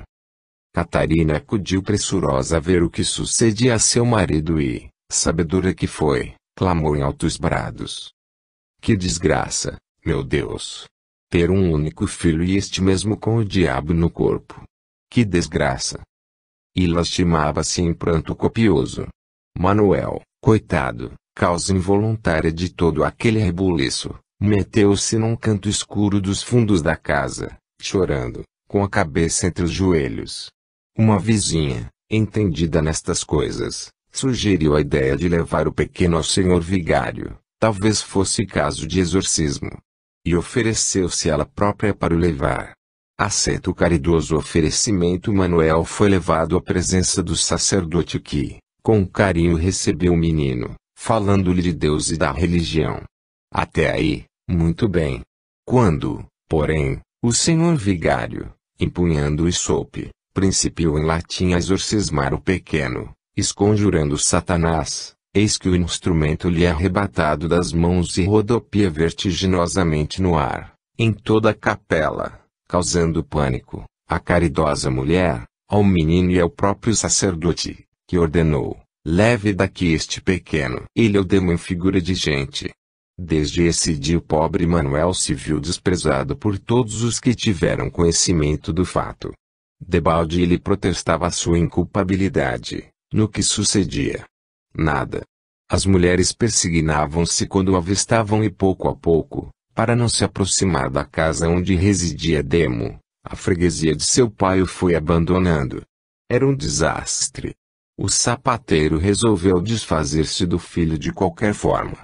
Catarina acudiu pressurosa a ver o que sucedia a seu marido e, sabedora que foi, clamou em altos brados. Que desgraça, meu Deus, ter um único filho e este mesmo com o diabo no corpo. Que desgraça! E lastimava-se em pranto copioso. Manuel, coitado, causa involuntária de todo aquele rebuliço, meteu-se num canto escuro dos fundos da casa, chorando, com a cabeça entre os joelhos. Uma vizinha, entendida nestas coisas, sugeriu a ideia de levar o pequeno ao senhor vigário, talvez fosse caso de exorcismo e ofereceu-se ela própria para o levar. Aceito o caridoso oferecimento, Manuel foi levado à presença do sacerdote que, com carinho, recebeu o menino, falando-lhe de Deus e da religião. Até aí, muito bem. Quando, porém, o senhor vigário, empunhando o esope, principiou em latim a exorcismar o pequeno, esconjurando Satanás, eis que o instrumento lhe é arrebatado das mãos e rodopia vertiginosamente no ar, em toda a capela, causando pânico, à caridosa mulher, ao menino e ao próprio sacerdote, que ordenou, leve daqui este pequeno. Ele o deu em figura de gente. Desde esse dia o pobre Manuel se viu desprezado por todos os que tiveram conhecimento do fato. Debalde ele protestava sua inculpabilidade, no que sucedia, Nada. As mulheres persignavam-se quando o avistavam e pouco a pouco, para não se aproximar da casa onde residia Demo, a freguesia de seu pai o foi abandonando. Era um desastre. O sapateiro resolveu desfazer-se do filho de qualquer forma.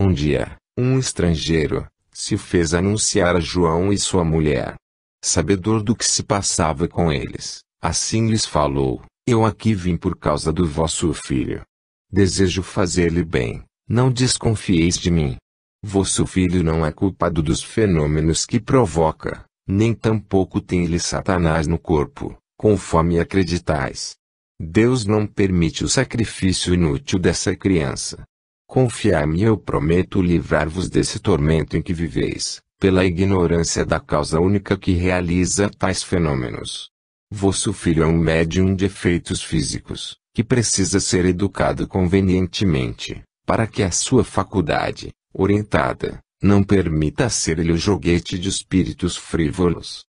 Um dia, um estrangeiro, se fez anunciar a João e sua mulher. Sabedor do que se passava com eles, assim lhes falou: Eu aqui vim por causa do vosso filho. Desejo fazer-lhe bem, não desconfieis de mim. Vosso filho não é culpado dos fenômenos que provoca, nem tampouco tem-lhe Satanás no corpo, conforme acreditais. Deus não permite o sacrifício inútil dessa criança. Confiai-me, eu prometo livrar-vos desse tormento em que viveis, pela ignorância da causa única que realiza tais fenômenos. Vosso filho é um médium de efeitos físicos, que precisa ser educado convenientemente, para que a sua faculdade, orientada, não permita ser-lhe o joguete de espíritos frívolos.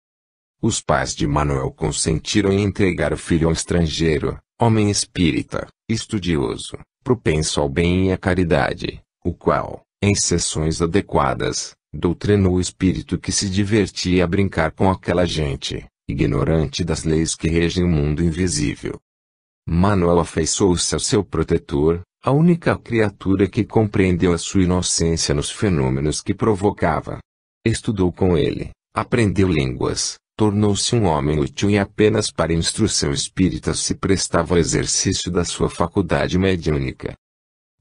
Os pais de Manuel consentiram em entregar o filho ao estrangeiro, homem espírita, estudioso, propenso ao bem e à caridade, o qual, em sessões adequadas, doutrinou o espírito que se divertia a brincar com aquela gente, ignorante das leis que regem o mundo invisível, Manuel afeiçoou-se ao seu protetor, a única criatura que compreendeu a sua inocência nos fenômenos que provocava. Estudou com ele, aprendeu línguas, tornou-se um homem útil e apenas para instrução espírita se prestava ao exercício da sua faculdade mediúnica.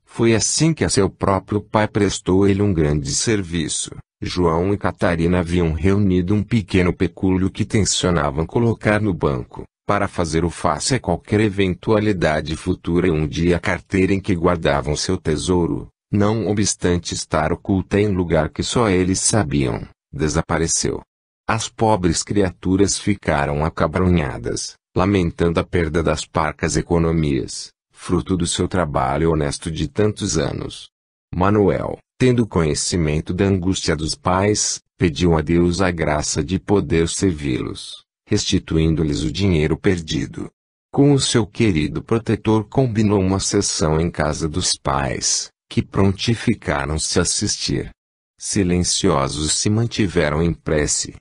Foi assim que a seu próprio pai prestou ele um grande serviço. João e Catarina haviam reunido um pequeno pecúlio que tencionavam colocar no banco para fazer o face a qualquer eventualidade futura e um dia a carteira em que guardavam seu tesouro, não obstante estar oculta em lugar que só eles sabiam, desapareceu. As pobres criaturas ficaram acabrunhadas, lamentando a perda das parcas economias, fruto do seu trabalho honesto de tantos anos. Manuel, tendo conhecimento da angústia dos pais, pediu a Deus a graça de poder servi-los restituindo-lhes o dinheiro perdido. Com o seu querido protetor combinou uma sessão em casa dos pais, que prontificaram-se a assistir. Silenciosos se mantiveram em prece.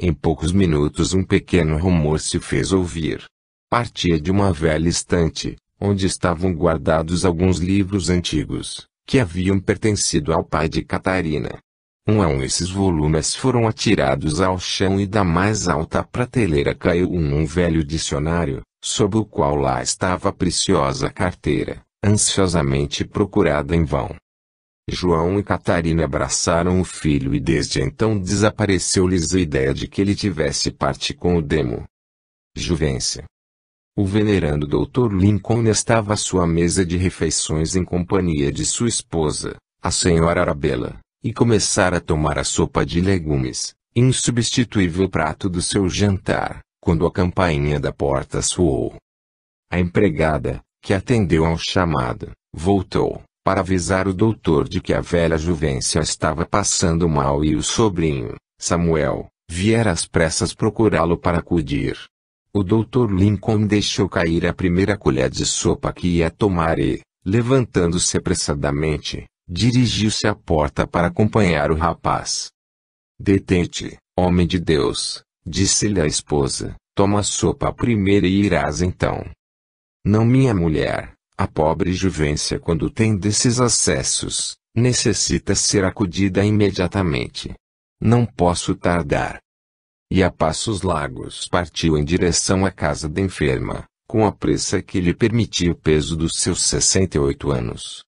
Em poucos minutos um pequeno rumor se fez ouvir. Partia de uma velha estante, onde estavam guardados alguns livros antigos, que haviam pertencido ao pai de Catarina. Um a um esses volumes foram atirados ao chão e da mais alta prateleira caiu um, um velho dicionário, sob o qual lá estava a preciosa carteira, ansiosamente procurada em vão. João e Catarina abraçaram o filho e desde então desapareceu-lhes a ideia de que ele tivesse parte com o demo. Juvência. O venerando Dr. Lincoln estava à sua mesa de refeições em companhia de sua esposa, a senhora Arabella, e começar a tomar a sopa de legumes, insubstituível prato do seu jantar, quando a campainha da porta soou. A empregada, que atendeu ao chamado, voltou, para avisar o doutor de que a velha juventude estava passando mal e o sobrinho, Samuel, viera às pressas procurá-lo para acudir. O doutor Lincoln deixou cair a primeira colher de sopa que ia tomar e, levantando-se apressadamente, Dirigiu-se à porta para acompanhar o rapaz. Detente, homem de Deus, disse-lhe a esposa, toma sopa primeiro e irás então. Não minha mulher, a pobre Juvência quando tem desses acessos, necessita ser acudida imediatamente. Não posso tardar. E a passos largos partiu em direção à casa da enferma, com a pressa que lhe permitia o peso dos seus 68 anos.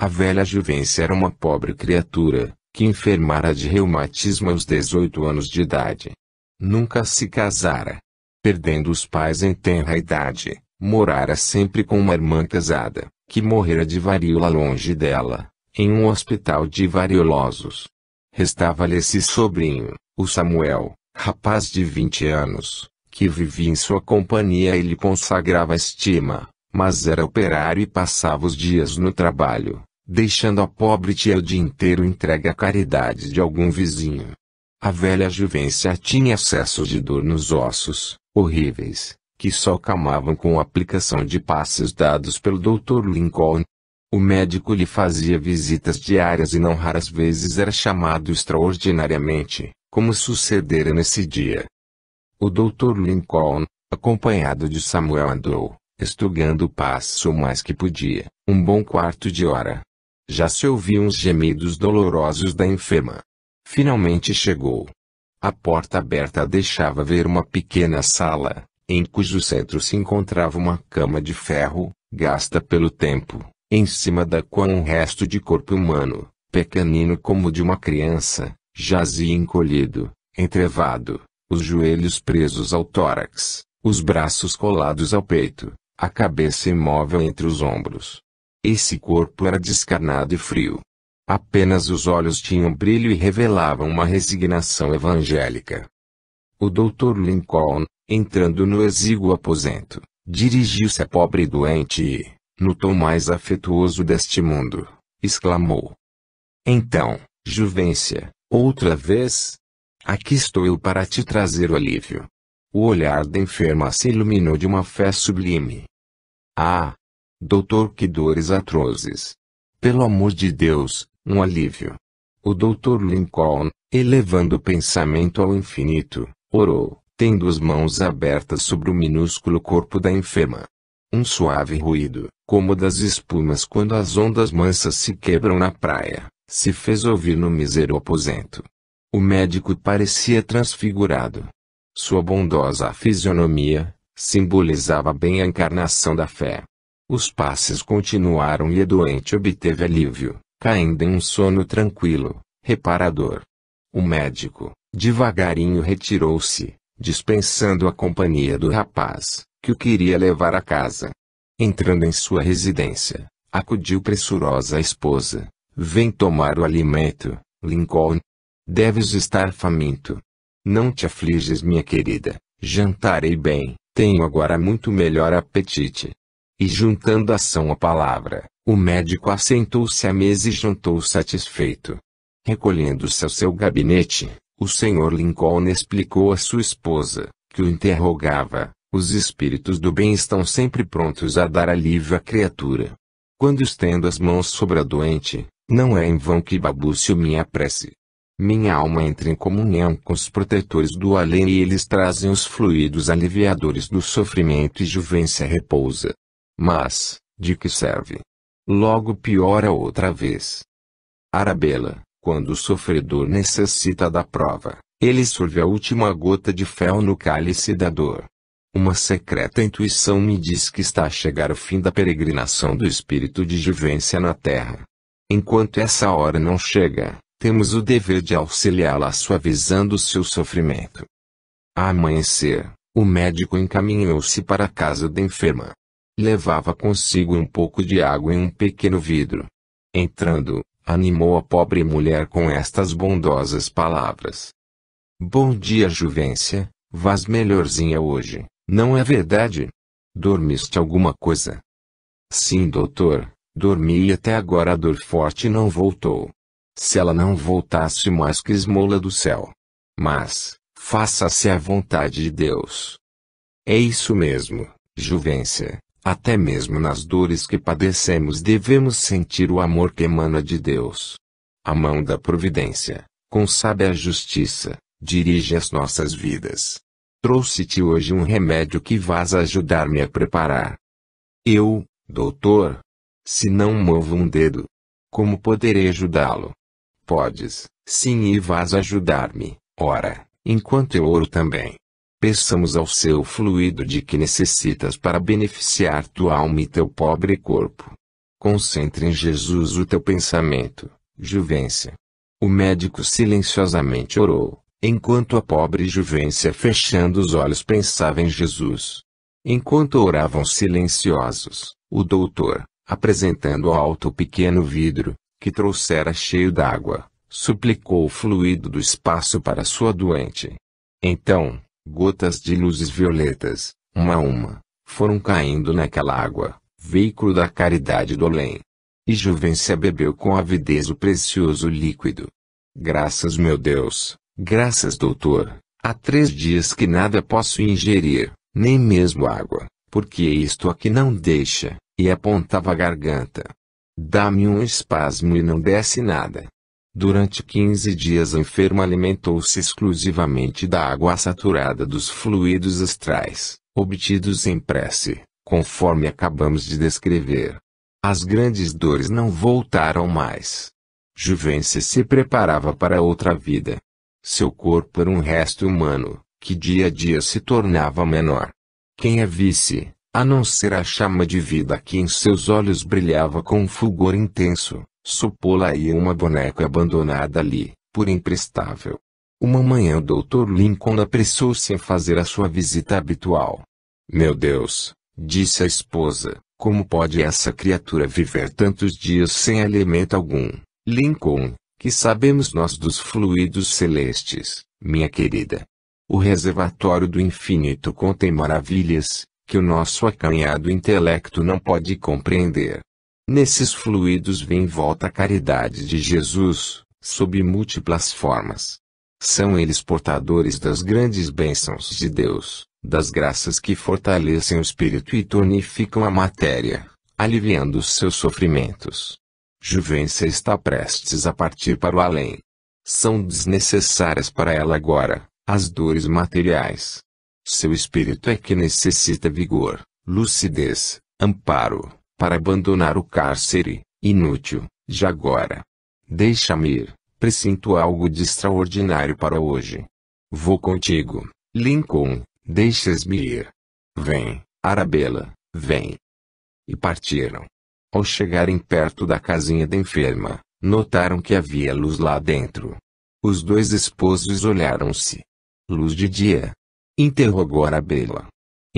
A velha Juvença era uma pobre criatura, que enfermara de reumatismo aos 18 anos de idade. Nunca se casara. Perdendo os pais em tenra idade, morara sempre com uma irmã casada, que morrera de varíola longe dela, em um hospital de variolosos. Restava-lhe esse sobrinho, o Samuel, rapaz de 20 anos, que vivia em sua companhia e lhe consagrava estima, mas era operário e passava os dias no trabalho deixando a pobre tia o dia inteiro entregue à caridade de algum vizinho. A velha juventude tinha excessos de dor nos ossos, horríveis, que só calmavam com a aplicação de passes dados pelo Dr. Lincoln. O médico lhe fazia visitas diárias e não raras vezes era chamado extraordinariamente, como sucedera nesse dia. O Dr. Lincoln, acompanhado de Samuel andou, estugando o passo mais que podia, um bom quarto de hora, já se ouviam os gemidos dolorosos da enferma. Finalmente chegou. A porta aberta deixava ver uma pequena sala, em cujo centro se encontrava uma cama de ferro, gasta pelo tempo, em cima da qual um resto de corpo humano, pequenino como de uma criança, jazia encolhido, entrevado, os joelhos presos ao tórax, os braços colados ao peito, a cabeça imóvel entre os ombros, esse corpo era descarnado e frio. Apenas os olhos tinham brilho e revelavam uma resignação evangélica. O Dr. Lincoln, entrando no exíguo aposento, dirigiu-se à pobre doente e, no tom mais afetuoso deste mundo, exclamou: Então, Juvência, outra vez? Aqui estou eu para te trazer o alívio. O olhar da enferma se iluminou de uma fé sublime. Ah, Doutor, que dores atrozes. Pelo amor de Deus, um alívio. O doutor Lincoln, elevando o pensamento ao infinito, orou, tendo as mãos abertas sobre o minúsculo corpo da enferma. Um suave ruído, como das espumas quando as ondas mansas se quebram na praia, se fez ouvir no mísero aposento. O médico parecia transfigurado. Sua bondosa fisionomia simbolizava bem a encarnação da fé. Os passes continuaram e a doente obteve alívio, caindo em um sono tranquilo, reparador. O médico, devagarinho retirou-se, dispensando a companhia do rapaz, que o queria levar a casa. Entrando em sua residência, acudiu pressurosa a esposa. Vem tomar o alimento, Lincoln. Deves estar faminto. Não te afliges, minha querida. Jantarei bem. Tenho agora muito melhor apetite. E juntando ação à palavra, o médico assentou-se à mesa e jantou satisfeito. Recolhendo-se ao seu gabinete, o Sr. Lincoln explicou à sua esposa, que o interrogava, os espíritos do bem estão sempre prontos a dar alívio à criatura. Quando estendo as mãos sobre a doente, não é em vão que babucio minha prece. Minha alma entra em comunhão com os protetores do além e eles trazem os fluidos aliviadores do sofrimento e Juvência repousa. Mas, de que serve? Logo piora é outra vez. Arabella, quando o sofredor necessita da prova, ele sorve a última gota de fel no cálice da dor. Uma secreta intuição me diz que está a chegar o fim da peregrinação do espírito de vivência na Terra. Enquanto essa hora não chega, temos o dever de auxiliá-la suavizando seu sofrimento. A amanhecer, o médico encaminhou-se para a casa da enferma. Levava consigo um pouco de água em um pequeno vidro. Entrando, animou a pobre mulher com estas bondosas palavras. Bom dia, Juvência, vás melhorzinha hoje, não é verdade? Dormiste alguma coisa? Sim, doutor, dormi e até agora a dor forte não voltou. Se ela não voltasse mais que esmola do céu. Mas, faça-se a vontade de Deus. É isso mesmo, Juvência, até mesmo nas dores que padecemos devemos sentir o amor que emana de Deus. A mão da providência, com sábia justiça, dirige as nossas vidas. Trouxe-te hoje um remédio que vás ajudar-me a preparar. Eu, doutor, se não movo um dedo, como poderei ajudá-lo? Podes, sim, e vás ajudar-me, ora, enquanto eu oro também peçamos ao seu fluido de que necessitas para beneficiar tua alma e teu pobre corpo. Concentre em Jesus o teu pensamento, Juvência. O médico silenciosamente orou, enquanto a pobre Juvência fechando os olhos pensava em Jesus. Enquanto oravam silenciosos, o doutor, apresentando ao alto o pequeno vidro, que trouxera cheio d'água, suplicou o fluido do espaço para sua doente. Então, Gotas de luzes violetas, uma a uma, foram caindo naquela água, veículo da caridade do além. E Juvencia bebeu com avidez o precioso líquido. Graças, meu Deus, graças, doutor. Há três dias que nada posso ingerir, nem mesmo água, porque isto aqui não deixa, e apontava a garganta. Dá-me um espasmo e não desce nada. Durante 15 dias a enferma alimentou-se exclusivamente da água saturada dos fluidos astrais, obtidos em prece, conforme acabamos de descrever. As grandes dores não voltaram mais. Juvencia se preparava para outra vida. Seu corpo era um resto humano, que dia a dia se tornava menor. Quem a visse, a não ser a chama de vida que em seus olhos brilhava com um fulgor intenso, supô-la-ia uma boneca abandonada ali, por imprestável. Uma manhã o Dr. Lincoln apressou-se em fazer a sua visita habitual. Meu Deus, disse a esposa, como pode essa criatura viver tantos dias sem alimento algum? Lincoln, que sabemos nós dos fluidos celestes, minha querida. O reservatório do infinito contém maravilhas, que o nosso acanhado intelecto não pode compreender. Nesses fluidos vem volta a caridade de Jesus, sob múltiplas formas. São eles portadores das grandes bênçãos de Deus, das graças que fortalecem o espírito e tonificam a matéria, aliviando os seus sofrimentos. Juvença está prestes a partir para o além. São desnecessárias para ela agora, as dores materiais. Seu espírito é que necessita vigor, lucidez, amparo para abandonar o cárcere, inútil, já agora. Deixa-me ir, presinto algo de extraordinário para hoje. Vou contigo, Lincoln, deixas-me ir. Vem, Arabella, vem. E partiram. Ao chegarem perto da casinha da enferma, notaram que havia luz lá dentro. Os dois esposos olharam-se. Luz de dia? Interrogou Arabella.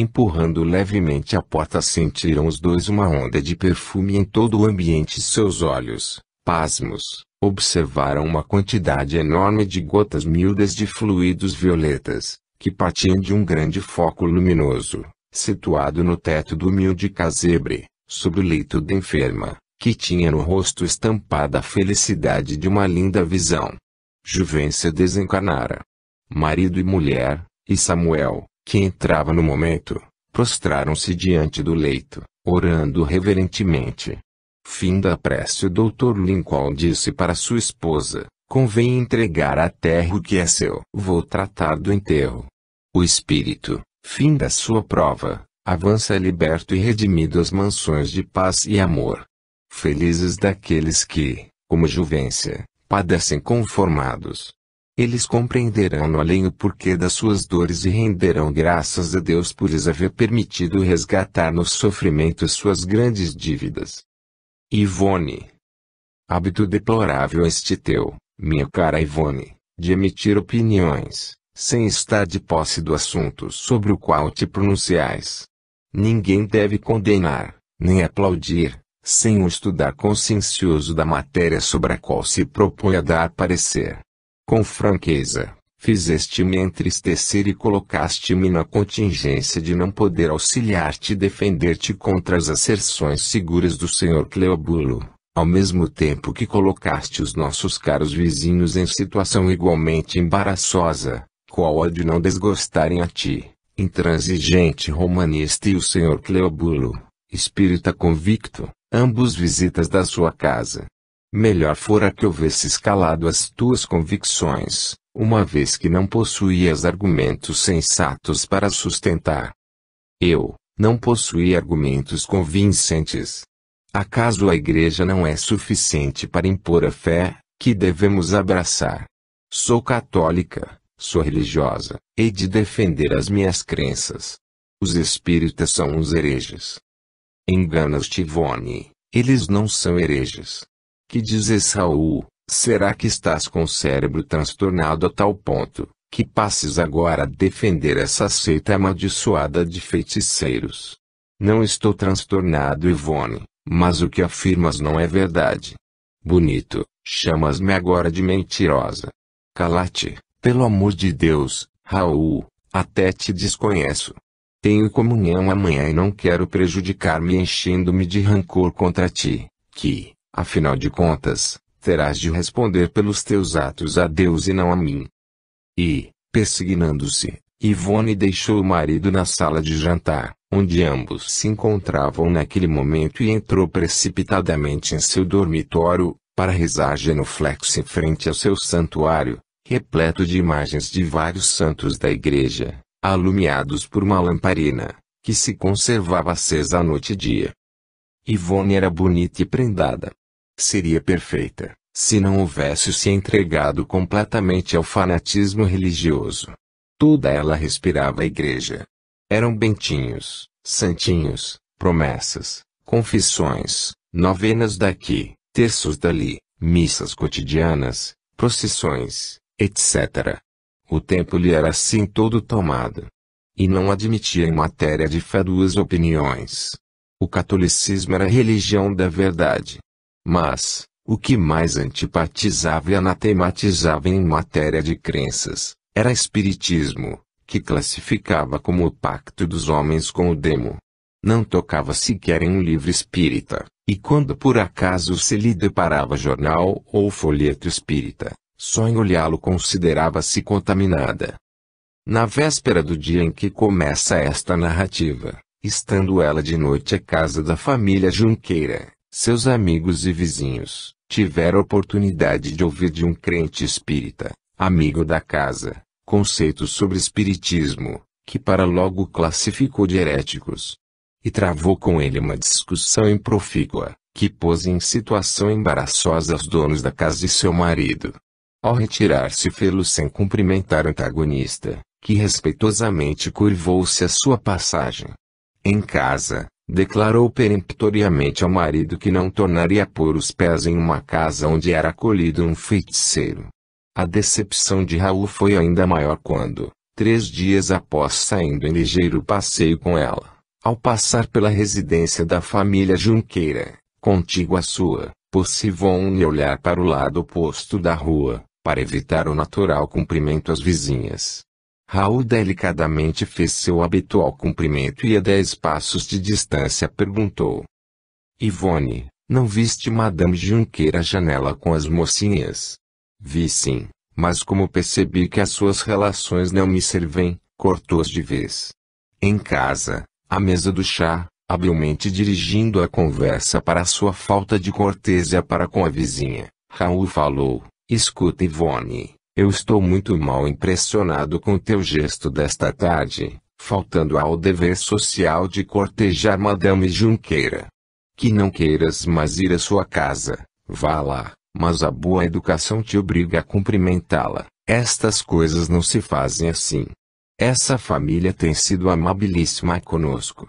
Empurrando levemente a porta sentiram os dois uma onda de perfume em todo o ambiente seus olhos, pasmos, observaram uma quantidade enorme de gotas miúdas de fluidos violetas, que partiam de um grande foco luminoso, situado no teto do humilde casebre, sobre o leito da enferma, que tinha no rosto estampada a felicidade de uma linda visão. Juvência desencarnara. Marido e mulher, e Samuel, que entrava no momento, prostraram-se diante do leito, orando reverentemente. Fim da prece o Dr. Lincoln disse para sua esposa, convém entregar à terra o que é seu. Vou tratar do enterro. O espírito, fim da sua prova, avança liberto e redimido às mansões de paz e amor. Felizes daqueles que, como Juvência, padecem conformados. Eles compreenderão no além o porquê das suas dores e renderão graças a Deus por lhes haver permitido resgatar nos sofrimentos suas grandes dívidas. Ivone. Hábito deplorável este teu, minha cara Ivone, de emitir opiniões, sem estar de posse do assunto sobre o qual te pronunciais. Ninguém deve condenar, nem aplaudir, sem o estudar consciencioso da matéria sobre a qual se propõe a dar parecer com franqueza, fizeste-me entristecer e colocaste-me na contingência de não poder auxiliar-te e defender-te contra as asserções seguras do senhor Cleobulo, ao mesmo tempo que colocaste os nossos caros vizinhos em situação igualmente embaraçosa, qual a de não desgostarem a ti, intransigente romanista e o senhor Cleobulo, espírita convicto, ambos visitas da sua casa, melhor fora que houvesses calado as tuas convicções, uma vez que não possuías argumentos sensatos para sustentar. Eu, não possuí argumentos convincentes. Acaso a Igreja não é suficiente para impor a fé, que devemos abraçar? Sou católica, sou religiosa, hei de defender as minhas crenças. Os espíritas são uns hereges. Enganas-te, Ivone, eles não são hereges. Que diz Esaú, será que estás com o cérebro transtornado a tal ponto, que passes agora a defender essa seita amaldiçoada de feiticeiros? Não estou transtornado Ivone, mas o que afirmas não é verdade. Bonito, chamas-me agora de mentirosa. Calate, pelo amor de Deus, Raul, até te desconheço. Tenho comunhão amanhã e não quero prejudicar-me enchendo-me de rancor contra ti, que, Afinal de contas, terás de responder pelos teus atos a Deus e não a mim. E, persignando-se, Ivone deixou o marido na sala de jantar, onde ambos se encontravam naquele momento e entrou precipitadamente em seu dormitório, para rezar genuflexo em frente ao seu santuário, repleto de imagens de vários santos da igreja, alumiados por uma lamparina, que se conservava acesa à noite e dia. Ivone era bonita e prendada, seria perfeita, se não houvesse se entregado completamente ao fanatismo religioso. Toda ela respirava a igreja. Eram bentinhos, santinhos, promessas, confissões, novenas daqui, terços dali, missas cotidianas, procissões, etc. O tempo lhe era assim todo tomado. E não admitia em matéria de fé duas opiniões. O catolicismo era a religião da verdade, mas, o que mais antipatizava e anatematizava em matéria de crenças, era espiritismo, que classificava como o pacto dos homens com o demo. Não tocava sequer em um livro espírita, e quando por acaso se lhe deparava jornal ou folheto espírita, só em olhá-lo considerava-se contaminada. Na véspera do dia em que começa esta narrativa, estando ela de noite à casa da família Junqueira, seus amigos e vizinhos tiveram oportunidade de ouvir de um crente espírita, amigo da casa, conceitos sobre espiritismo, que para logo classificou de heréticos. E travou com ele uma discussão improfícua, que pôs em situação embaraçosa os donos da casa e seu marido. Ao retirar-se fê-lo sem cumprimentar o antagonista, que respeitosamente curvou-se à sua passagem. Em casa, declarou peremptoriamente ao marido que não tornaria a pôr os pés em uma casa onde era acolhido um feiticeiro. A decepção de Raul foi ainda maior quando, três dias após saindo em ligeiro passeio com ela, ao passar pela residência da família Junqueira, contigo à sua, Possivone olhar para o lado oposto da rua, para evitar o natural cumprimento às vizinhas. Raul delicadamente fez seu habitual cumprimento e a dez passos de distância perguntou. Ivone, não viste Madame Junqueira à janela com as mocinhas? Vi sim, mas como percebi que as suas relações não me servem, cortou-as de vez. Em casa, à mesa do chá, habilmente dirigindo a conversa para sua falta de cortesia para com a vizinha, Raul falou, escuta Ivone, eu estou muito mal impressionado com teu gesto desta tarde, faltando ao dever social de cortejar Madame Junqueira. Que não queiras mais ir à sua casa, vá lá, mas a boa educação te obriga a cumprimentá-la. Estas coisas não se fazem assim. Essa família tem sido amabilíssima conosco.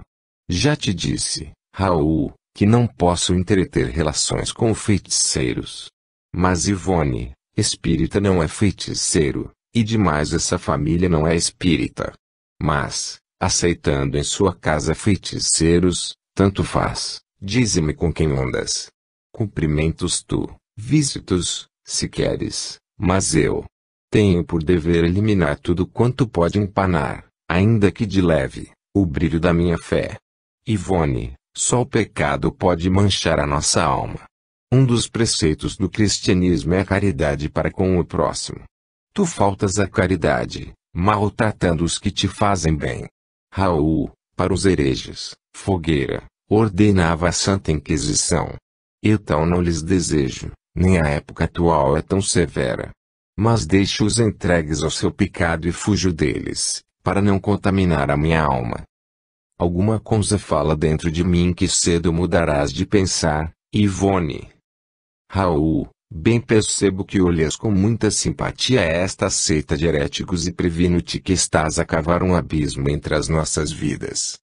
Já te disse, Raul, que não posso entreter relações com feiticeiros. Mas Ivone, Espírita não é feiticeiro, e demais essa família não é espírita. Mas, aceitando em sua casa feiticeiros, tanto faz, dize-me com quem andas. Cumprimentos tu, visitos, se queres, mas eu tenho por dever eliminar tudo quanto pode empanar, ainda que de leve, o brilho da minha fé. Ivone, só o pecado pode manchar a nossa alma. Um dos preceitos do cristianismo é a caridade para com o próximo. Tu faltas à caridade, maltratando os que te fazem bem. Raul, para os hereges, fogueira, ordenava a Santa Inquisição. Eu tal não lhes desejo, nem a época atual é tão severa. Mas deixo-os entregues ao seu pecado e fujo deles, para não contaminar a minha alma. Alguma coisa fala dentro de mim que cedo mudarás de pensar, Ivone. Raul, bem percebo que olhas com muita simpatia esta seita de heréticos e previno-te que estás a cavar um abismo entre as nossas vidas.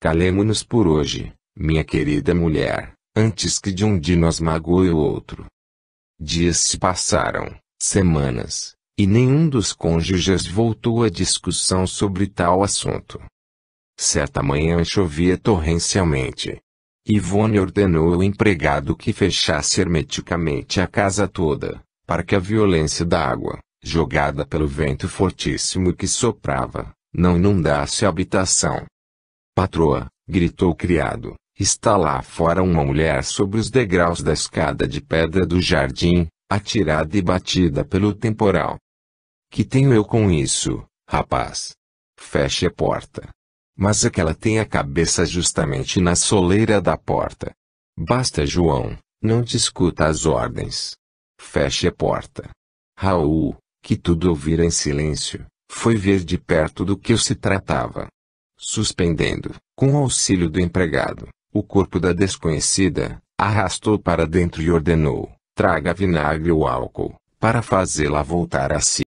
Calemo-nos por hoje, minha querida mulher, antes que de um de nós magoe o outro. Dias se passaram, semanas, e nenhum dos cônjuges voltou à discussão sobre tal assunto. Certa manhã chovia torrencialmente. Ivone ordenou ao empregado que fechasse hermeticamente a casa toda, para que a violência da água, jogada pelo vento fortíssimo que soprava, não inundasse a habitação. Patroa, gritou o criado, está lá fora uma mulher sobre os degraus da escada de pedra do jardim, atirada e batida pelo temporal. Que tenho eu com isso, rapaz? Feche a porta mas é que ela tem a cabeça justamente na soleira da porta. Basta, João, não te escuta as ordens. Feche a porta. Raul, que tudo ouvira em silêncio, foi ver de perto do que se tratava. Suspendendo, com o auxílio do empregado, o corpo da desconhecida, arrastou para dentro e ordenou: traga vinagre ou álcool, para fazê-la voltar a si.